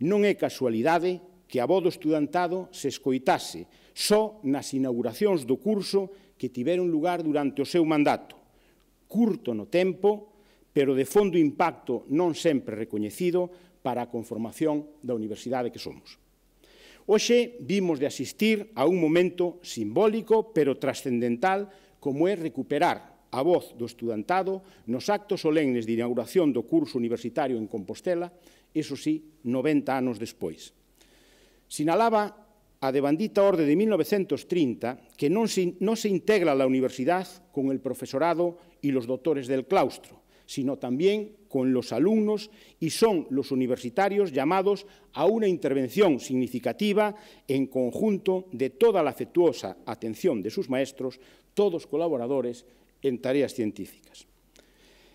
Non é casualidade que a bodo estudantado se escoitase só nas inauguracións do curso que tiveron lugar durante o seu mandato. Curto no tempo, pero de fondo impacto non sempre recoñecido para a conformación da universidade que somos. Hoxe vimos de asistir a un momento simbólico pero trascendental como é recuperar a voz do estudantado nos actos solemnes de inauguración do curso universitario en Compostela, eso sí, 90 anos despois. Sinalaba a de bandita orde de 1930 que non se, integra a integra la universidade con el profesorado e los doutores del claustro, sino también con los alumnos y son los universitarios llamados a una intervención significativa en conjunto de toda la afectuosa atención de sus maestros, todos colaboradores en tareas científicas.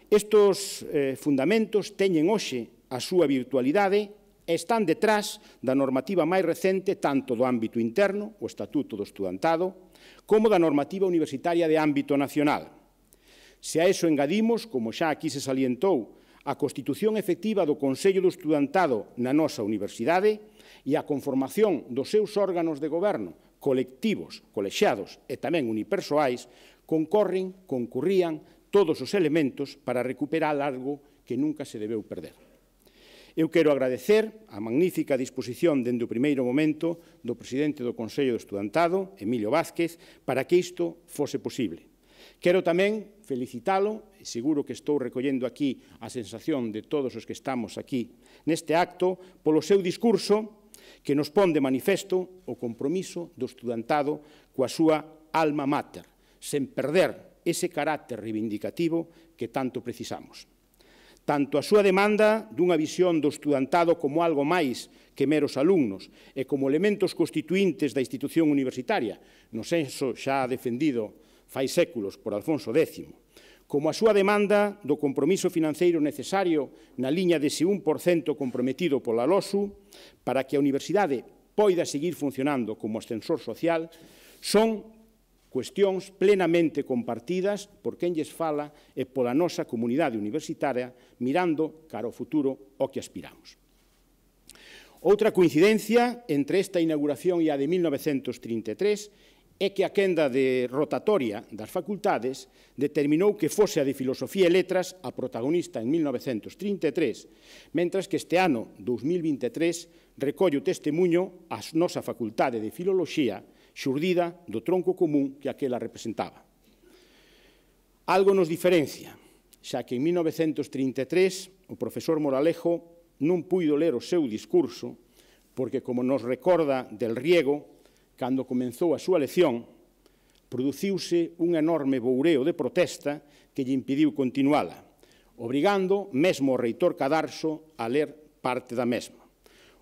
Estos eh, fundamentos teñen hoxe a súa virtualidade e están detrás da normativa máis recente tanto do ámbito interno, o Estatuto do Estudantado, como da normativa universitaria de ámbito nacional, Se a eso engadimos, como xa aquí se salientou, a constitución efectiva do Consello do Estudantado na nosa universidade e a conformación dos seus órganos de goberno, colectivos, colexiados e tamén unipersoais, concorren, concurrían todos os elementos para recuperar algo que nunca se debeu perder. Eu quero agradecer a magnífica disposición dende o primeiro momento do presidente do Consello do Estudantado, Emilio Vázquez, para que isto fose posible. Quero tamén felicitalo, e seguro que estou recollendo aquí a sensación de todos os que estamos aquí neste acto, polo seu discurso que nos pon de manifesto o compromiso do estudantado coa súa alma mater, sen perder ese carácter reivindicativo que tanto precisamos. Tanto a súa demanda dunha visión do estudantado como algo máis que meros alumnos e como elementos constituintes da institución universitaria, no senso xa defendido fai séculos por Alfonso X, como a súa demanda do compromiso financeiro necesario na liña dese 1% comprometido pola LOSU para que a universidade poida seguir funcionando como ascensor social, son cuestións plenamente compartidas por quen lles fala e pola nosa comunidade universitaria mirando cara ao futuro o que aspiramos. Outra coincidencia entre esta inauguración e a de 1933 é que a quenda de rotatoria das facultades determinou que fose a de Filosofía e Letras a protagonista en 1933, mentras que este ano 2023 recolle o testemunho a nosa Facultade de Filoloxía xurdida do tronco común que aquela representaba. Algo nos diferencia, xa que en 1933 o profesor Moralejo non puido ler o seu discurso porque, como nos recorda del riego, cando comenzou a súa lección, produciuse un enorme boureo de protesta que lle impediu continuala, obrigando mesmo o reitor Cadarso a ler parte da mesma.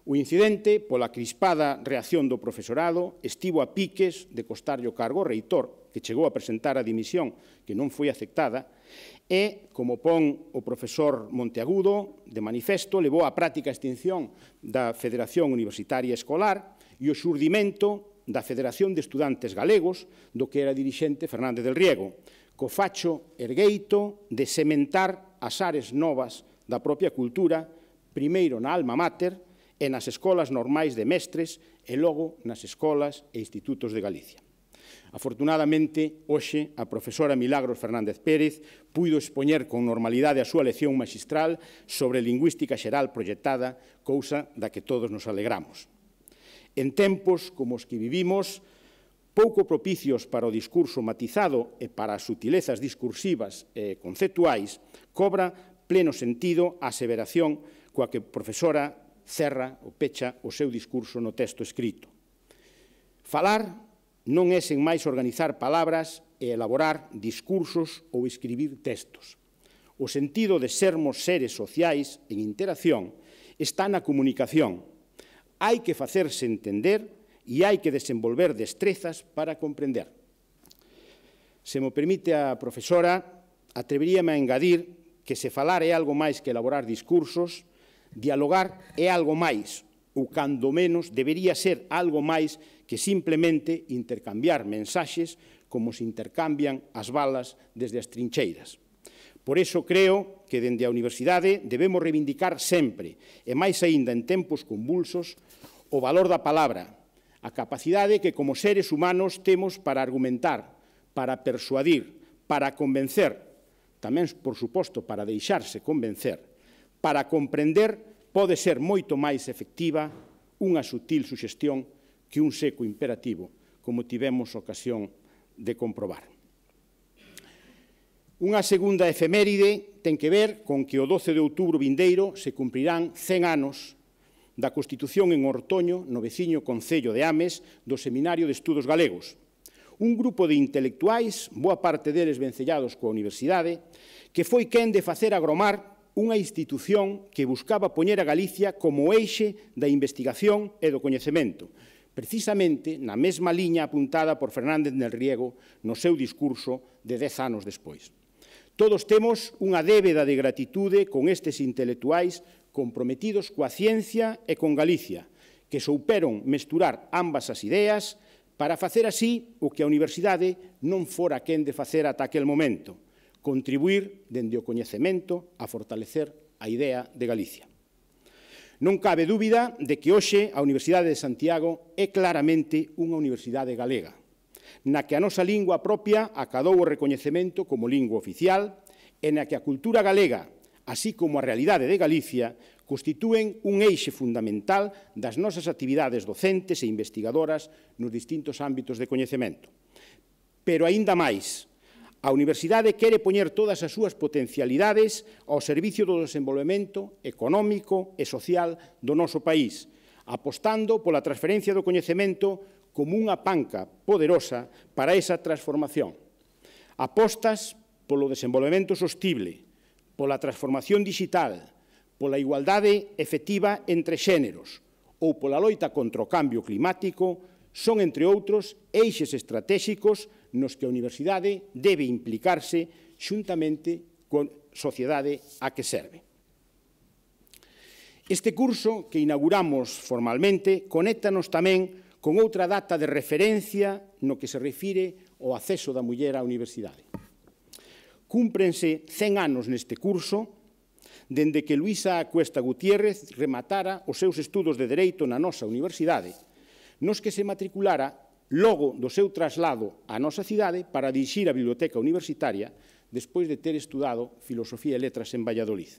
O incidente, pola crispada reacción do profesorado, estivo a piques de costarlle o cargo ao reitor, que chegou a presentar a dimisión que non foi aceptada, e, como pon o profesor Monteagudo de manifesto, levou á práctica extinción da Federación Universitaria Escolar e o xurdimento da Federación de Estudantes Galegos, do que era dirixente Fernández del Riego, co facho ergueito de sementar as ares novas da propia cultura, primeiro na alma mater e nas escolas normais de mestres e logo nas escolas e institutos de Galicia. Afortunadamente, hoxe, a profesora Milagros Fernández Pérez puido expoñer con normalidade a súa lección magistral sobre lingüística xeral proyectada, cousa da que todos nos alegramos en tempos como os que vivimos, pouco propicios para o discurso matizado e para as sutilezas discursivas e conceptuais, cobra pleno sentido a aseveración coa que a profesora cerra ou pecha o seu discurso no texto escrito. Falar non é sen máis organizar palabras e elaborar discursos ou escribir textos. O sentido de sermos seres sociais en interacción está na comunicación, Hai que facerse entender e hai que desenvolver destrezas para comprender. Se mo permite a profesora, atreveríame a engadir que se falar é algo máis que elaborar discursos, dialogar é algo máis, ou cando menos debería ser algo máis que simplemente intercambiar mensaxes como se intercambian as balas desde as trincheiras. Por iso creo que dende a universidade debemos reivindicar sempre, e máis aínda en tempos convulsos, o valor da palabra, a capacidade que como seres humanos temos para argumentar, para persuadir, para convencer, tamén, por suposto, para deixarse convencer, para comprender pode ser moito máis efectiva unha sutil suxestión que un seco imperativo, como tivemos ocasión de comprobar. Unha segunda efeméride ten que ver con que o 12 de outubro vindeiro se cumprirán 100 anos da Constitución en Ortoño, no veciño Concello de Ames, do Seminario de Estudos Galegos. Un grupo de intelectuais, boa parte deles vencellados coa universidade, que foi quen de facer agromar unha institución que buscaba poñer a Galicia como eixe da investigación e do coñecemento, precisamente na mesma liña apuntada por Fernández del Riego no seu discurso de dez anos despois. Todos temos unha débeda de gratitude con estes intelectuais comprometidos coa ciencia e con Galicia, que souperon mesturar ambas as ideas para facer así o que a universidade non fora quen de facer ata aquel momento, contribuir dende o coñecemento a fortalecer a idea de Galicia. Non cabe dúbida de que hoxe a Universidade de Santiago é claramente unha universidade galega, na que a nosa lingua propia acadou o recoñecemento como lingua oficial e na que a cultura galega, así como a realidade de Galicia, constitúen un eixe fundamental das nosas actividades docentes e investigadoras nos distintos ámbitos de coñecemento. Pero aínda máis, a universidade quere poñer todas as súas potencialidades ao servicio do desenvolvemento económico e social do noso país, apostando pola transferencia do coñecemento como unha panca poderosa para esa transformación. Apostas polo desenvolvemento sostible, pola transformación digital, pola igualdade efectiva entre xéneros ou pola loita contra o cambio climático son, entre outros, eixes estratégicos nos que a universidade debe implicarse xuntamente con sociedade a que serve. Este curso que inauguramos formalmente conéctanos tamén con outra data de referencia no que se refire ao acceso da muller á universidade. Cúmprense 100 anos neste curso, dende que Luisa Cuesta Gutiérrez rematara os seus estudos de Dereito na nosa universidade, nos que se matriculara logo do seu traslado á nosa cidade para dirixir a biblioteca universitaria despois de ter estudado Filosofía e Letras en Valladolid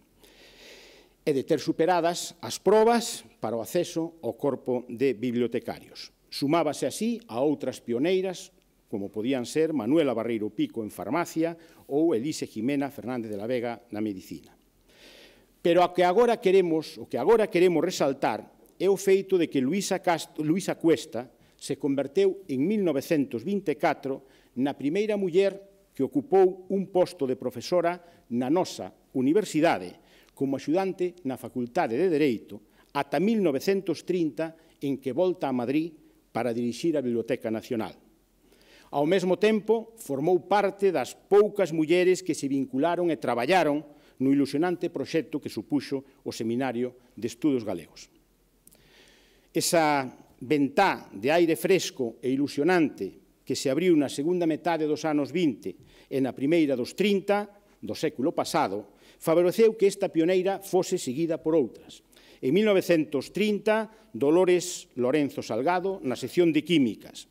e de ter superadas as probas para o acceso ao corpo de bibliotecarios. Sumábase así a outras pioneiras como podían ser Manuela Barreiro Pico en farmacia ou Elise Jimena Fernández de la Vega na medicina. Pero o que agora queremos, o que agora queremos resaltar é o feito de que Luisa, Castro, Luisa Cuesta se converteu en 1924 na primeira muller que ocupou un posto de profesora na nosa universidade como axudante na Facultade de Dereito ata 1930 en que volta a Madrid para dirixir a Biblioteca Nacional. Ao mesmo tempo, formou parte das poucas mulleres que se vincularon e traballaron no ilusionante proxecto que supuxo o Seminario de Estudos Galegos. Esa ventá de aire fresco e ilusionante que se abriu na segunda metade dos anos 20 e na primeira dos 30 do século pasado, favoreceu que esta pioneira fose seguida por outras, En 1930, Dolores Lorenzo Salgado, na sección de Químicas.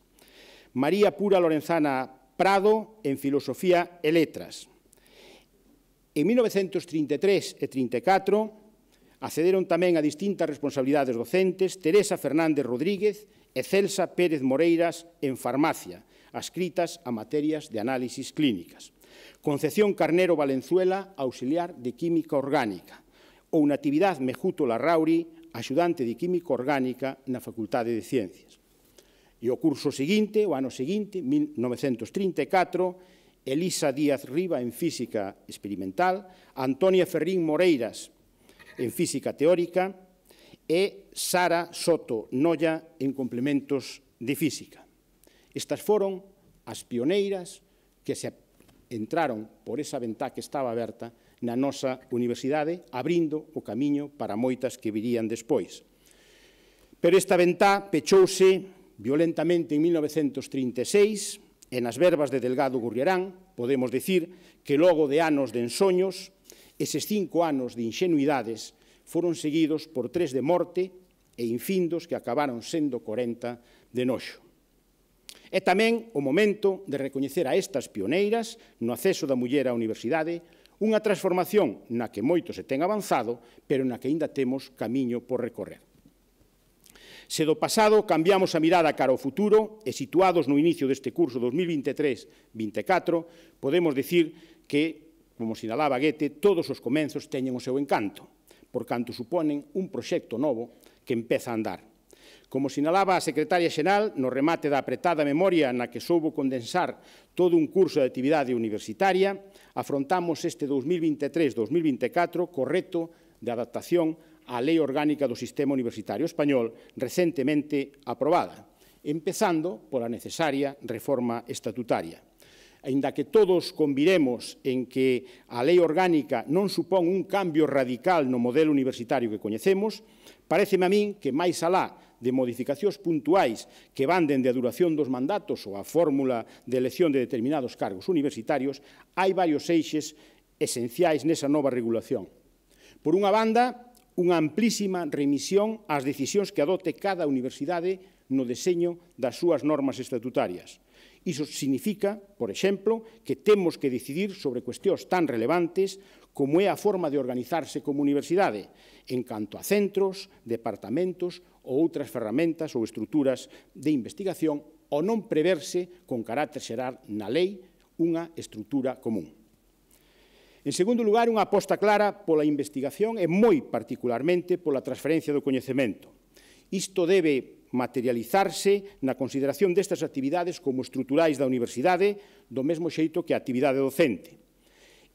María Pura Lorenzana Prado, en Filosofía e Letras. En 1933 e 34, accederon tamén a distintas responsabilidades docentes Teresa Fernández Rodríguez e Celsa Pérez Moreiras en Farmacia, ascritas a materias de análisis clínicas. Concepción Carnero Valenzuela, auxiliar de Química Orgánica ou Natividad Mejuto Larrauri, axudante de Química Orgánica na Facultade de Ciencias. E o curso seguinte, o ano seguinte, 1934, Elisa Díaz Riva en Física Experimental, Antonia Ferrín Moreiras en Física Teórica e Sara Soto Noya en Complementos de Física. Estas foron as pioneiras que se entraron por esa ventá que estaba aberta na nosa universidade, abrindo o camiño para moitas que virían despois. Pero esta ventá pechouse violentamente en 1936 e nas verbas de Delgado Gurriarán, podemos decir que logo de anos de ensoños, eses cinco anos de inxenuidades foron seguidos por tres de morte e infindos que acabaron sendo 40 de noxo. É tamén o momento de recoñecer a estas pioneiras no acceso da muller á universidade Unha transformación na que moito se ten avanzado, pero na que aínda temos camiño por recorrer. Se do pasado cambiamos a mirada cara ao futuro e situados no inicio deste curso 2023-24, podemos decir que, como sinalaba Goethe, todos os comenzos teñen o seu encanto, por canto suponen un proxecto novo que empeza a andar. Como sinalaba a secretaria xeral, no remate da apretada memoria na que soubo condensar todo un curso de actividade universitaria, afrontamos este 2023-2024 co reto de adaptación á Lei Orgánica do Sistema Universitario Español recentemente aprobada, empezando pola necesaria reforma estatutaria. Ainda que todos conviremos en que a Lei Orgánica non supón un cambio radical no modelo universitario que coñecemos, pareceme a min que máis alá de modificacións puntuais que van dende a duración dos mandatos ou a fórmula de elección de determinados cargos universitarios, hai varios eixes esenciais nesa nova regulación. Por unha banda, unha amplísima remisión ás decisións que adote cada universidade no deseño das súas normas estatutarias. Iso significa, por exemplo, que temos que decidir sobre cuestións tan relevantes como é a forma de organizarse como universidade, en canto a centros, departamentos ou outras ferramentas ou estruturas de investigación ao non preverse con carácter xerar na lei unha estrutura común. En segundo lugar, unha aposta clara pola investigación e moi particularmente pola transferencia do coñecemento. Isto debe materializarse na consideración destas actividades como estruturais da universidade, do mesmo xeito que a actividade docente.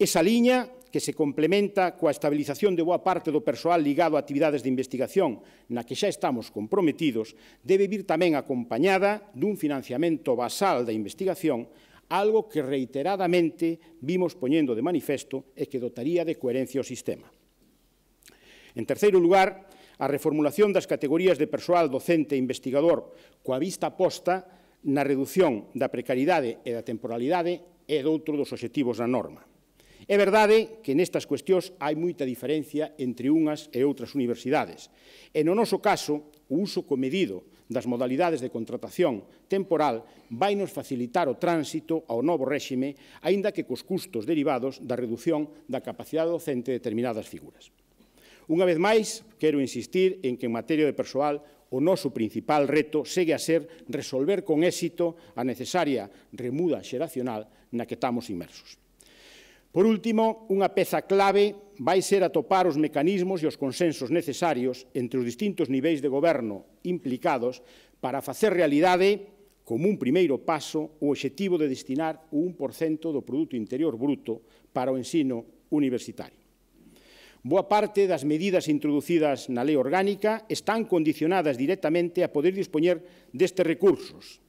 Esa liña que se complementa coa estabilización de boa parte do persoal ligado a actividades de investigación na que xa estamos comprometidos, debe vir tamén acompañada dun financiamento basal da investigación, algo que reiteradamente vimos poñendo de manifesto e que dotaría de coherencia o sistema. En terceiro lugar, a reformulación das categorías de persoal docente e investigador coa vista posta na reducción da precariedade e da temporalidade é doutro dos obxectivos da norma. É verdade que nestas cuestións hai moita diferencia entre unhas e outras universidades. E no noso caso, o uso comedido das modalidades de contratación temporal vai nos facilitar o tránsito ao novo réxime, aínda que cos custos derivados da reducción da capacidade docente de determinadas figuras. Unha vez máis, quero insistir en que en materia de persoal o noso principal reto segue a ser resolver con éxito a necesaria remuda xeracional na que estamos inmersos. Por último, unha peza clave vai ser atopar os mecanismos e os consensos necesarios entre os distintos niveis de goberno implicados para facer realidade como un primeiro paso o obxectivo de destinar un 1% do produto interior bruto para o ensino universitario. Boa parte das medidas introducidas na lei orgánica están condicionadas directamente a poder dispoñer destes recursos.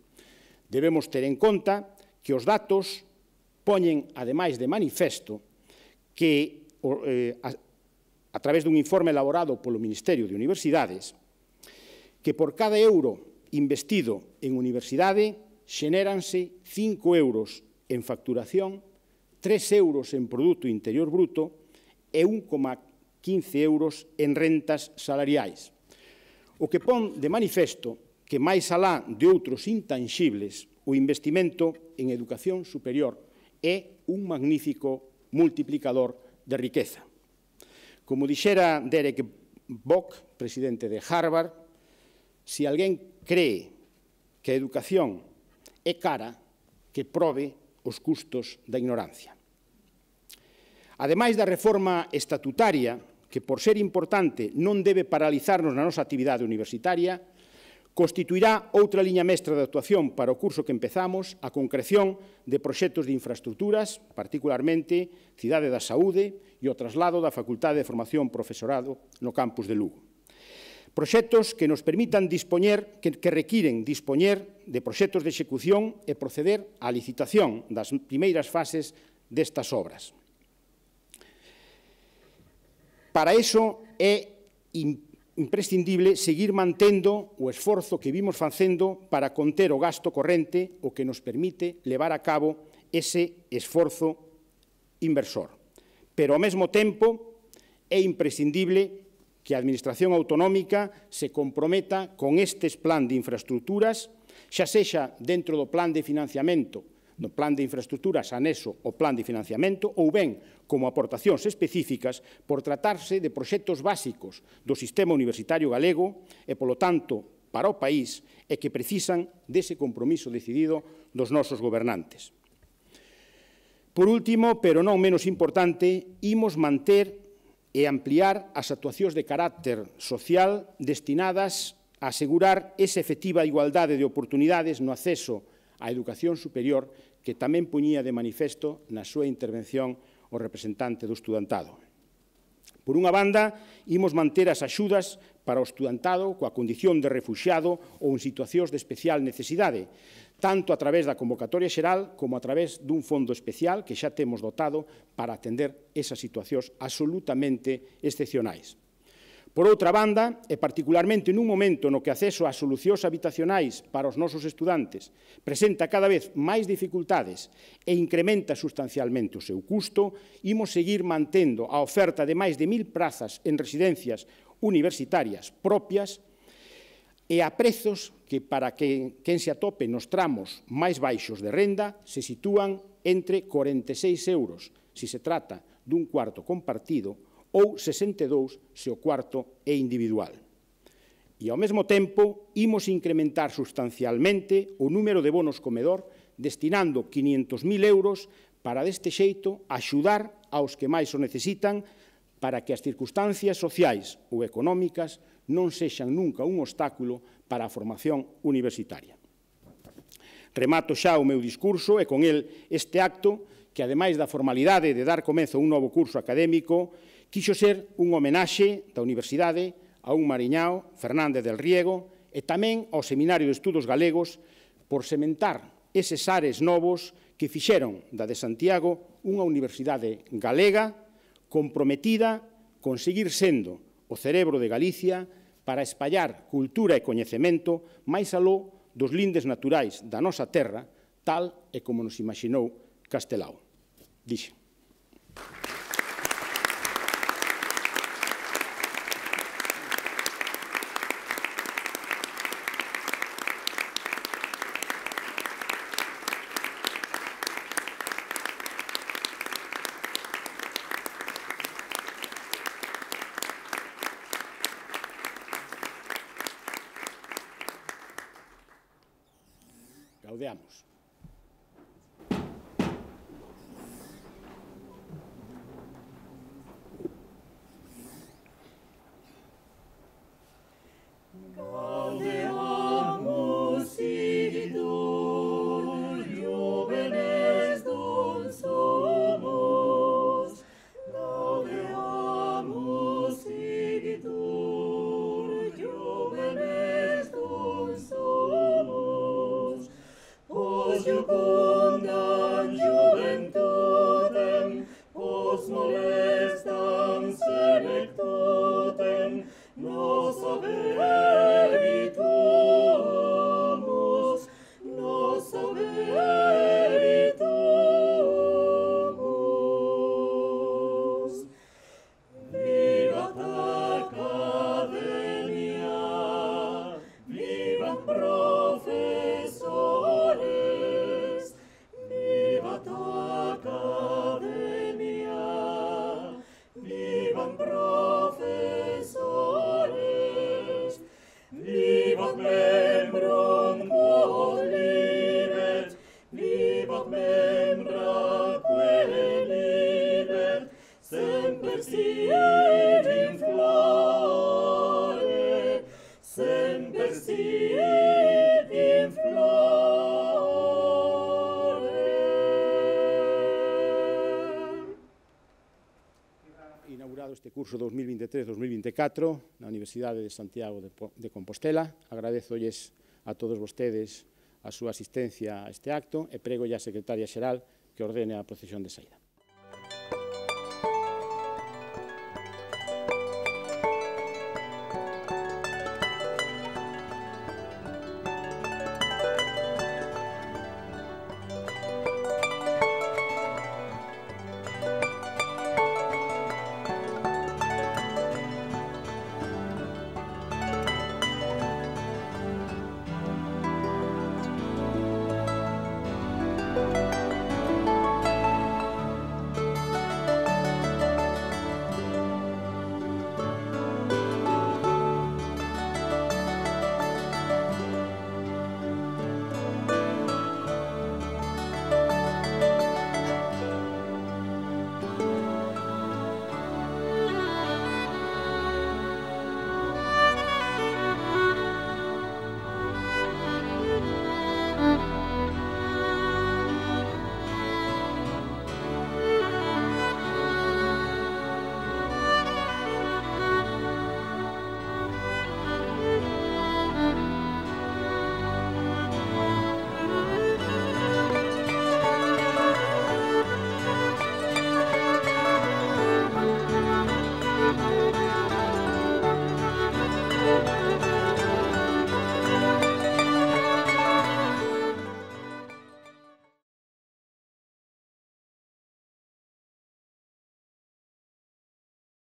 Debemos ter en conta que os datos poñen, ademais de manifesto, que eh, a, través dun informe elaborado polo Ministerio de Universidades, que por cada euro investido en universidade xeneranse 5 euros en facturación, 3 euros en produto interior bruto e 1,15 euros en rentas salariais. O que pon de manifesto que máis alá de outros intangibles o investimento en educación superior é un magnífico multiplicador de riqueza. Como dixera Derek Bock, presidente de Harvard, se alguén cree que a educación é cara, que prove os custos da ignorancia. Ademais da reforma estatutaria, que por ser importante non debe paralizarnos na nosa actividade universitaria, constituirá outra liña mestra de actuación para o curso que empezamos, a concreción de proxectos de infraestructuras, particularmente Cidade da Saúde e o traslado da Facultade de Formación Profesorado no campus de Lugo. Proxectos que nos permitan dispoñer, que, requiren dispoñer de proxectos de execución e proceder á licitación das primeiras fases destas obras. Para iso é importante imprescindible seguir mantendo o esforzo que vimos facendo para conter o gasto corrente o que nos permite levar a cabo ese esforzo inversor. Pero, ao mesmo tempo, é imprescindible que a Administración Autonómica se comprometa con estes plan de infraestructuras, xa sexa dentro do plan de financiamento no plan de infraestructuras anexo o plan de financiamento ou ben como aportacións específicas por tratarse de proxectos básicos do sistema universitario galego e, polo tanto, para o país e que precisan dese compromiso decidido dos nosos gobernantes. Por último, pero non menos importante, imos manter e ampliar as actuacións de carácter social destinadas a asegurar esa efectiva igualdade de oportunidades no acceso á educación superior que tamén puñía de manifesto na súa intervención o representante do estudantado. Por unha banda, imos manter as axudas para o estudantado coa condición de refugiado ou en situacións de especial necesidade, tanto a través da convocatoria xeral como a través dun fondo especial que xa temos dotado para atender esas situacións absolutamente excepcionais. Por outra banda, e particularmente nun momento no que acceso a solucións habitacionais para os nosos estudantes presenta cada vez máis dificultades e incrementa sustancialmente o seu custo, imos seguir mantendo a oferta de máis de mil prazas en residencias universitarias propias e a prezos que para que, quen se atope nos tramos máis baixos de renda se sitúan entre 46 euros, se se trata dun cuarto compartido, ou 62 se o cuarto é individual. E ao mesmo tempo, imos incrementar substancialmente o número de bonos comedor destinando 500.000 euros para deste xeito axudar aos que máis o necesitan para que as circunstancias sociais ou económicas non sexan nunca un obstáculo para a formación universitaria. Remato xa o meu discurso e con el este acto que, ademais da formalidade de dar comezo a un novo curso académico, Quixo ser un homenaxe da Universidade a un Mariñao, Fernández del Riego, e tamén ao Seminario de Estudos Galegos por sementar eses ares novos que fixeron da de Santiago unha universidade galega comprometida con seguir sendo o cerebro de Galicia para espallar cultura e coñecemento máis aló dos lindes naturais da nosa terra, tal e como nos imaginou Castelao. Dixen. curso 2023-2024 na Universidade de Santiago de Compostela. Agradezo a todos vostedes a súa asistencia a este acto e prego a Secretaria Xeral que ordene a procesión de saída.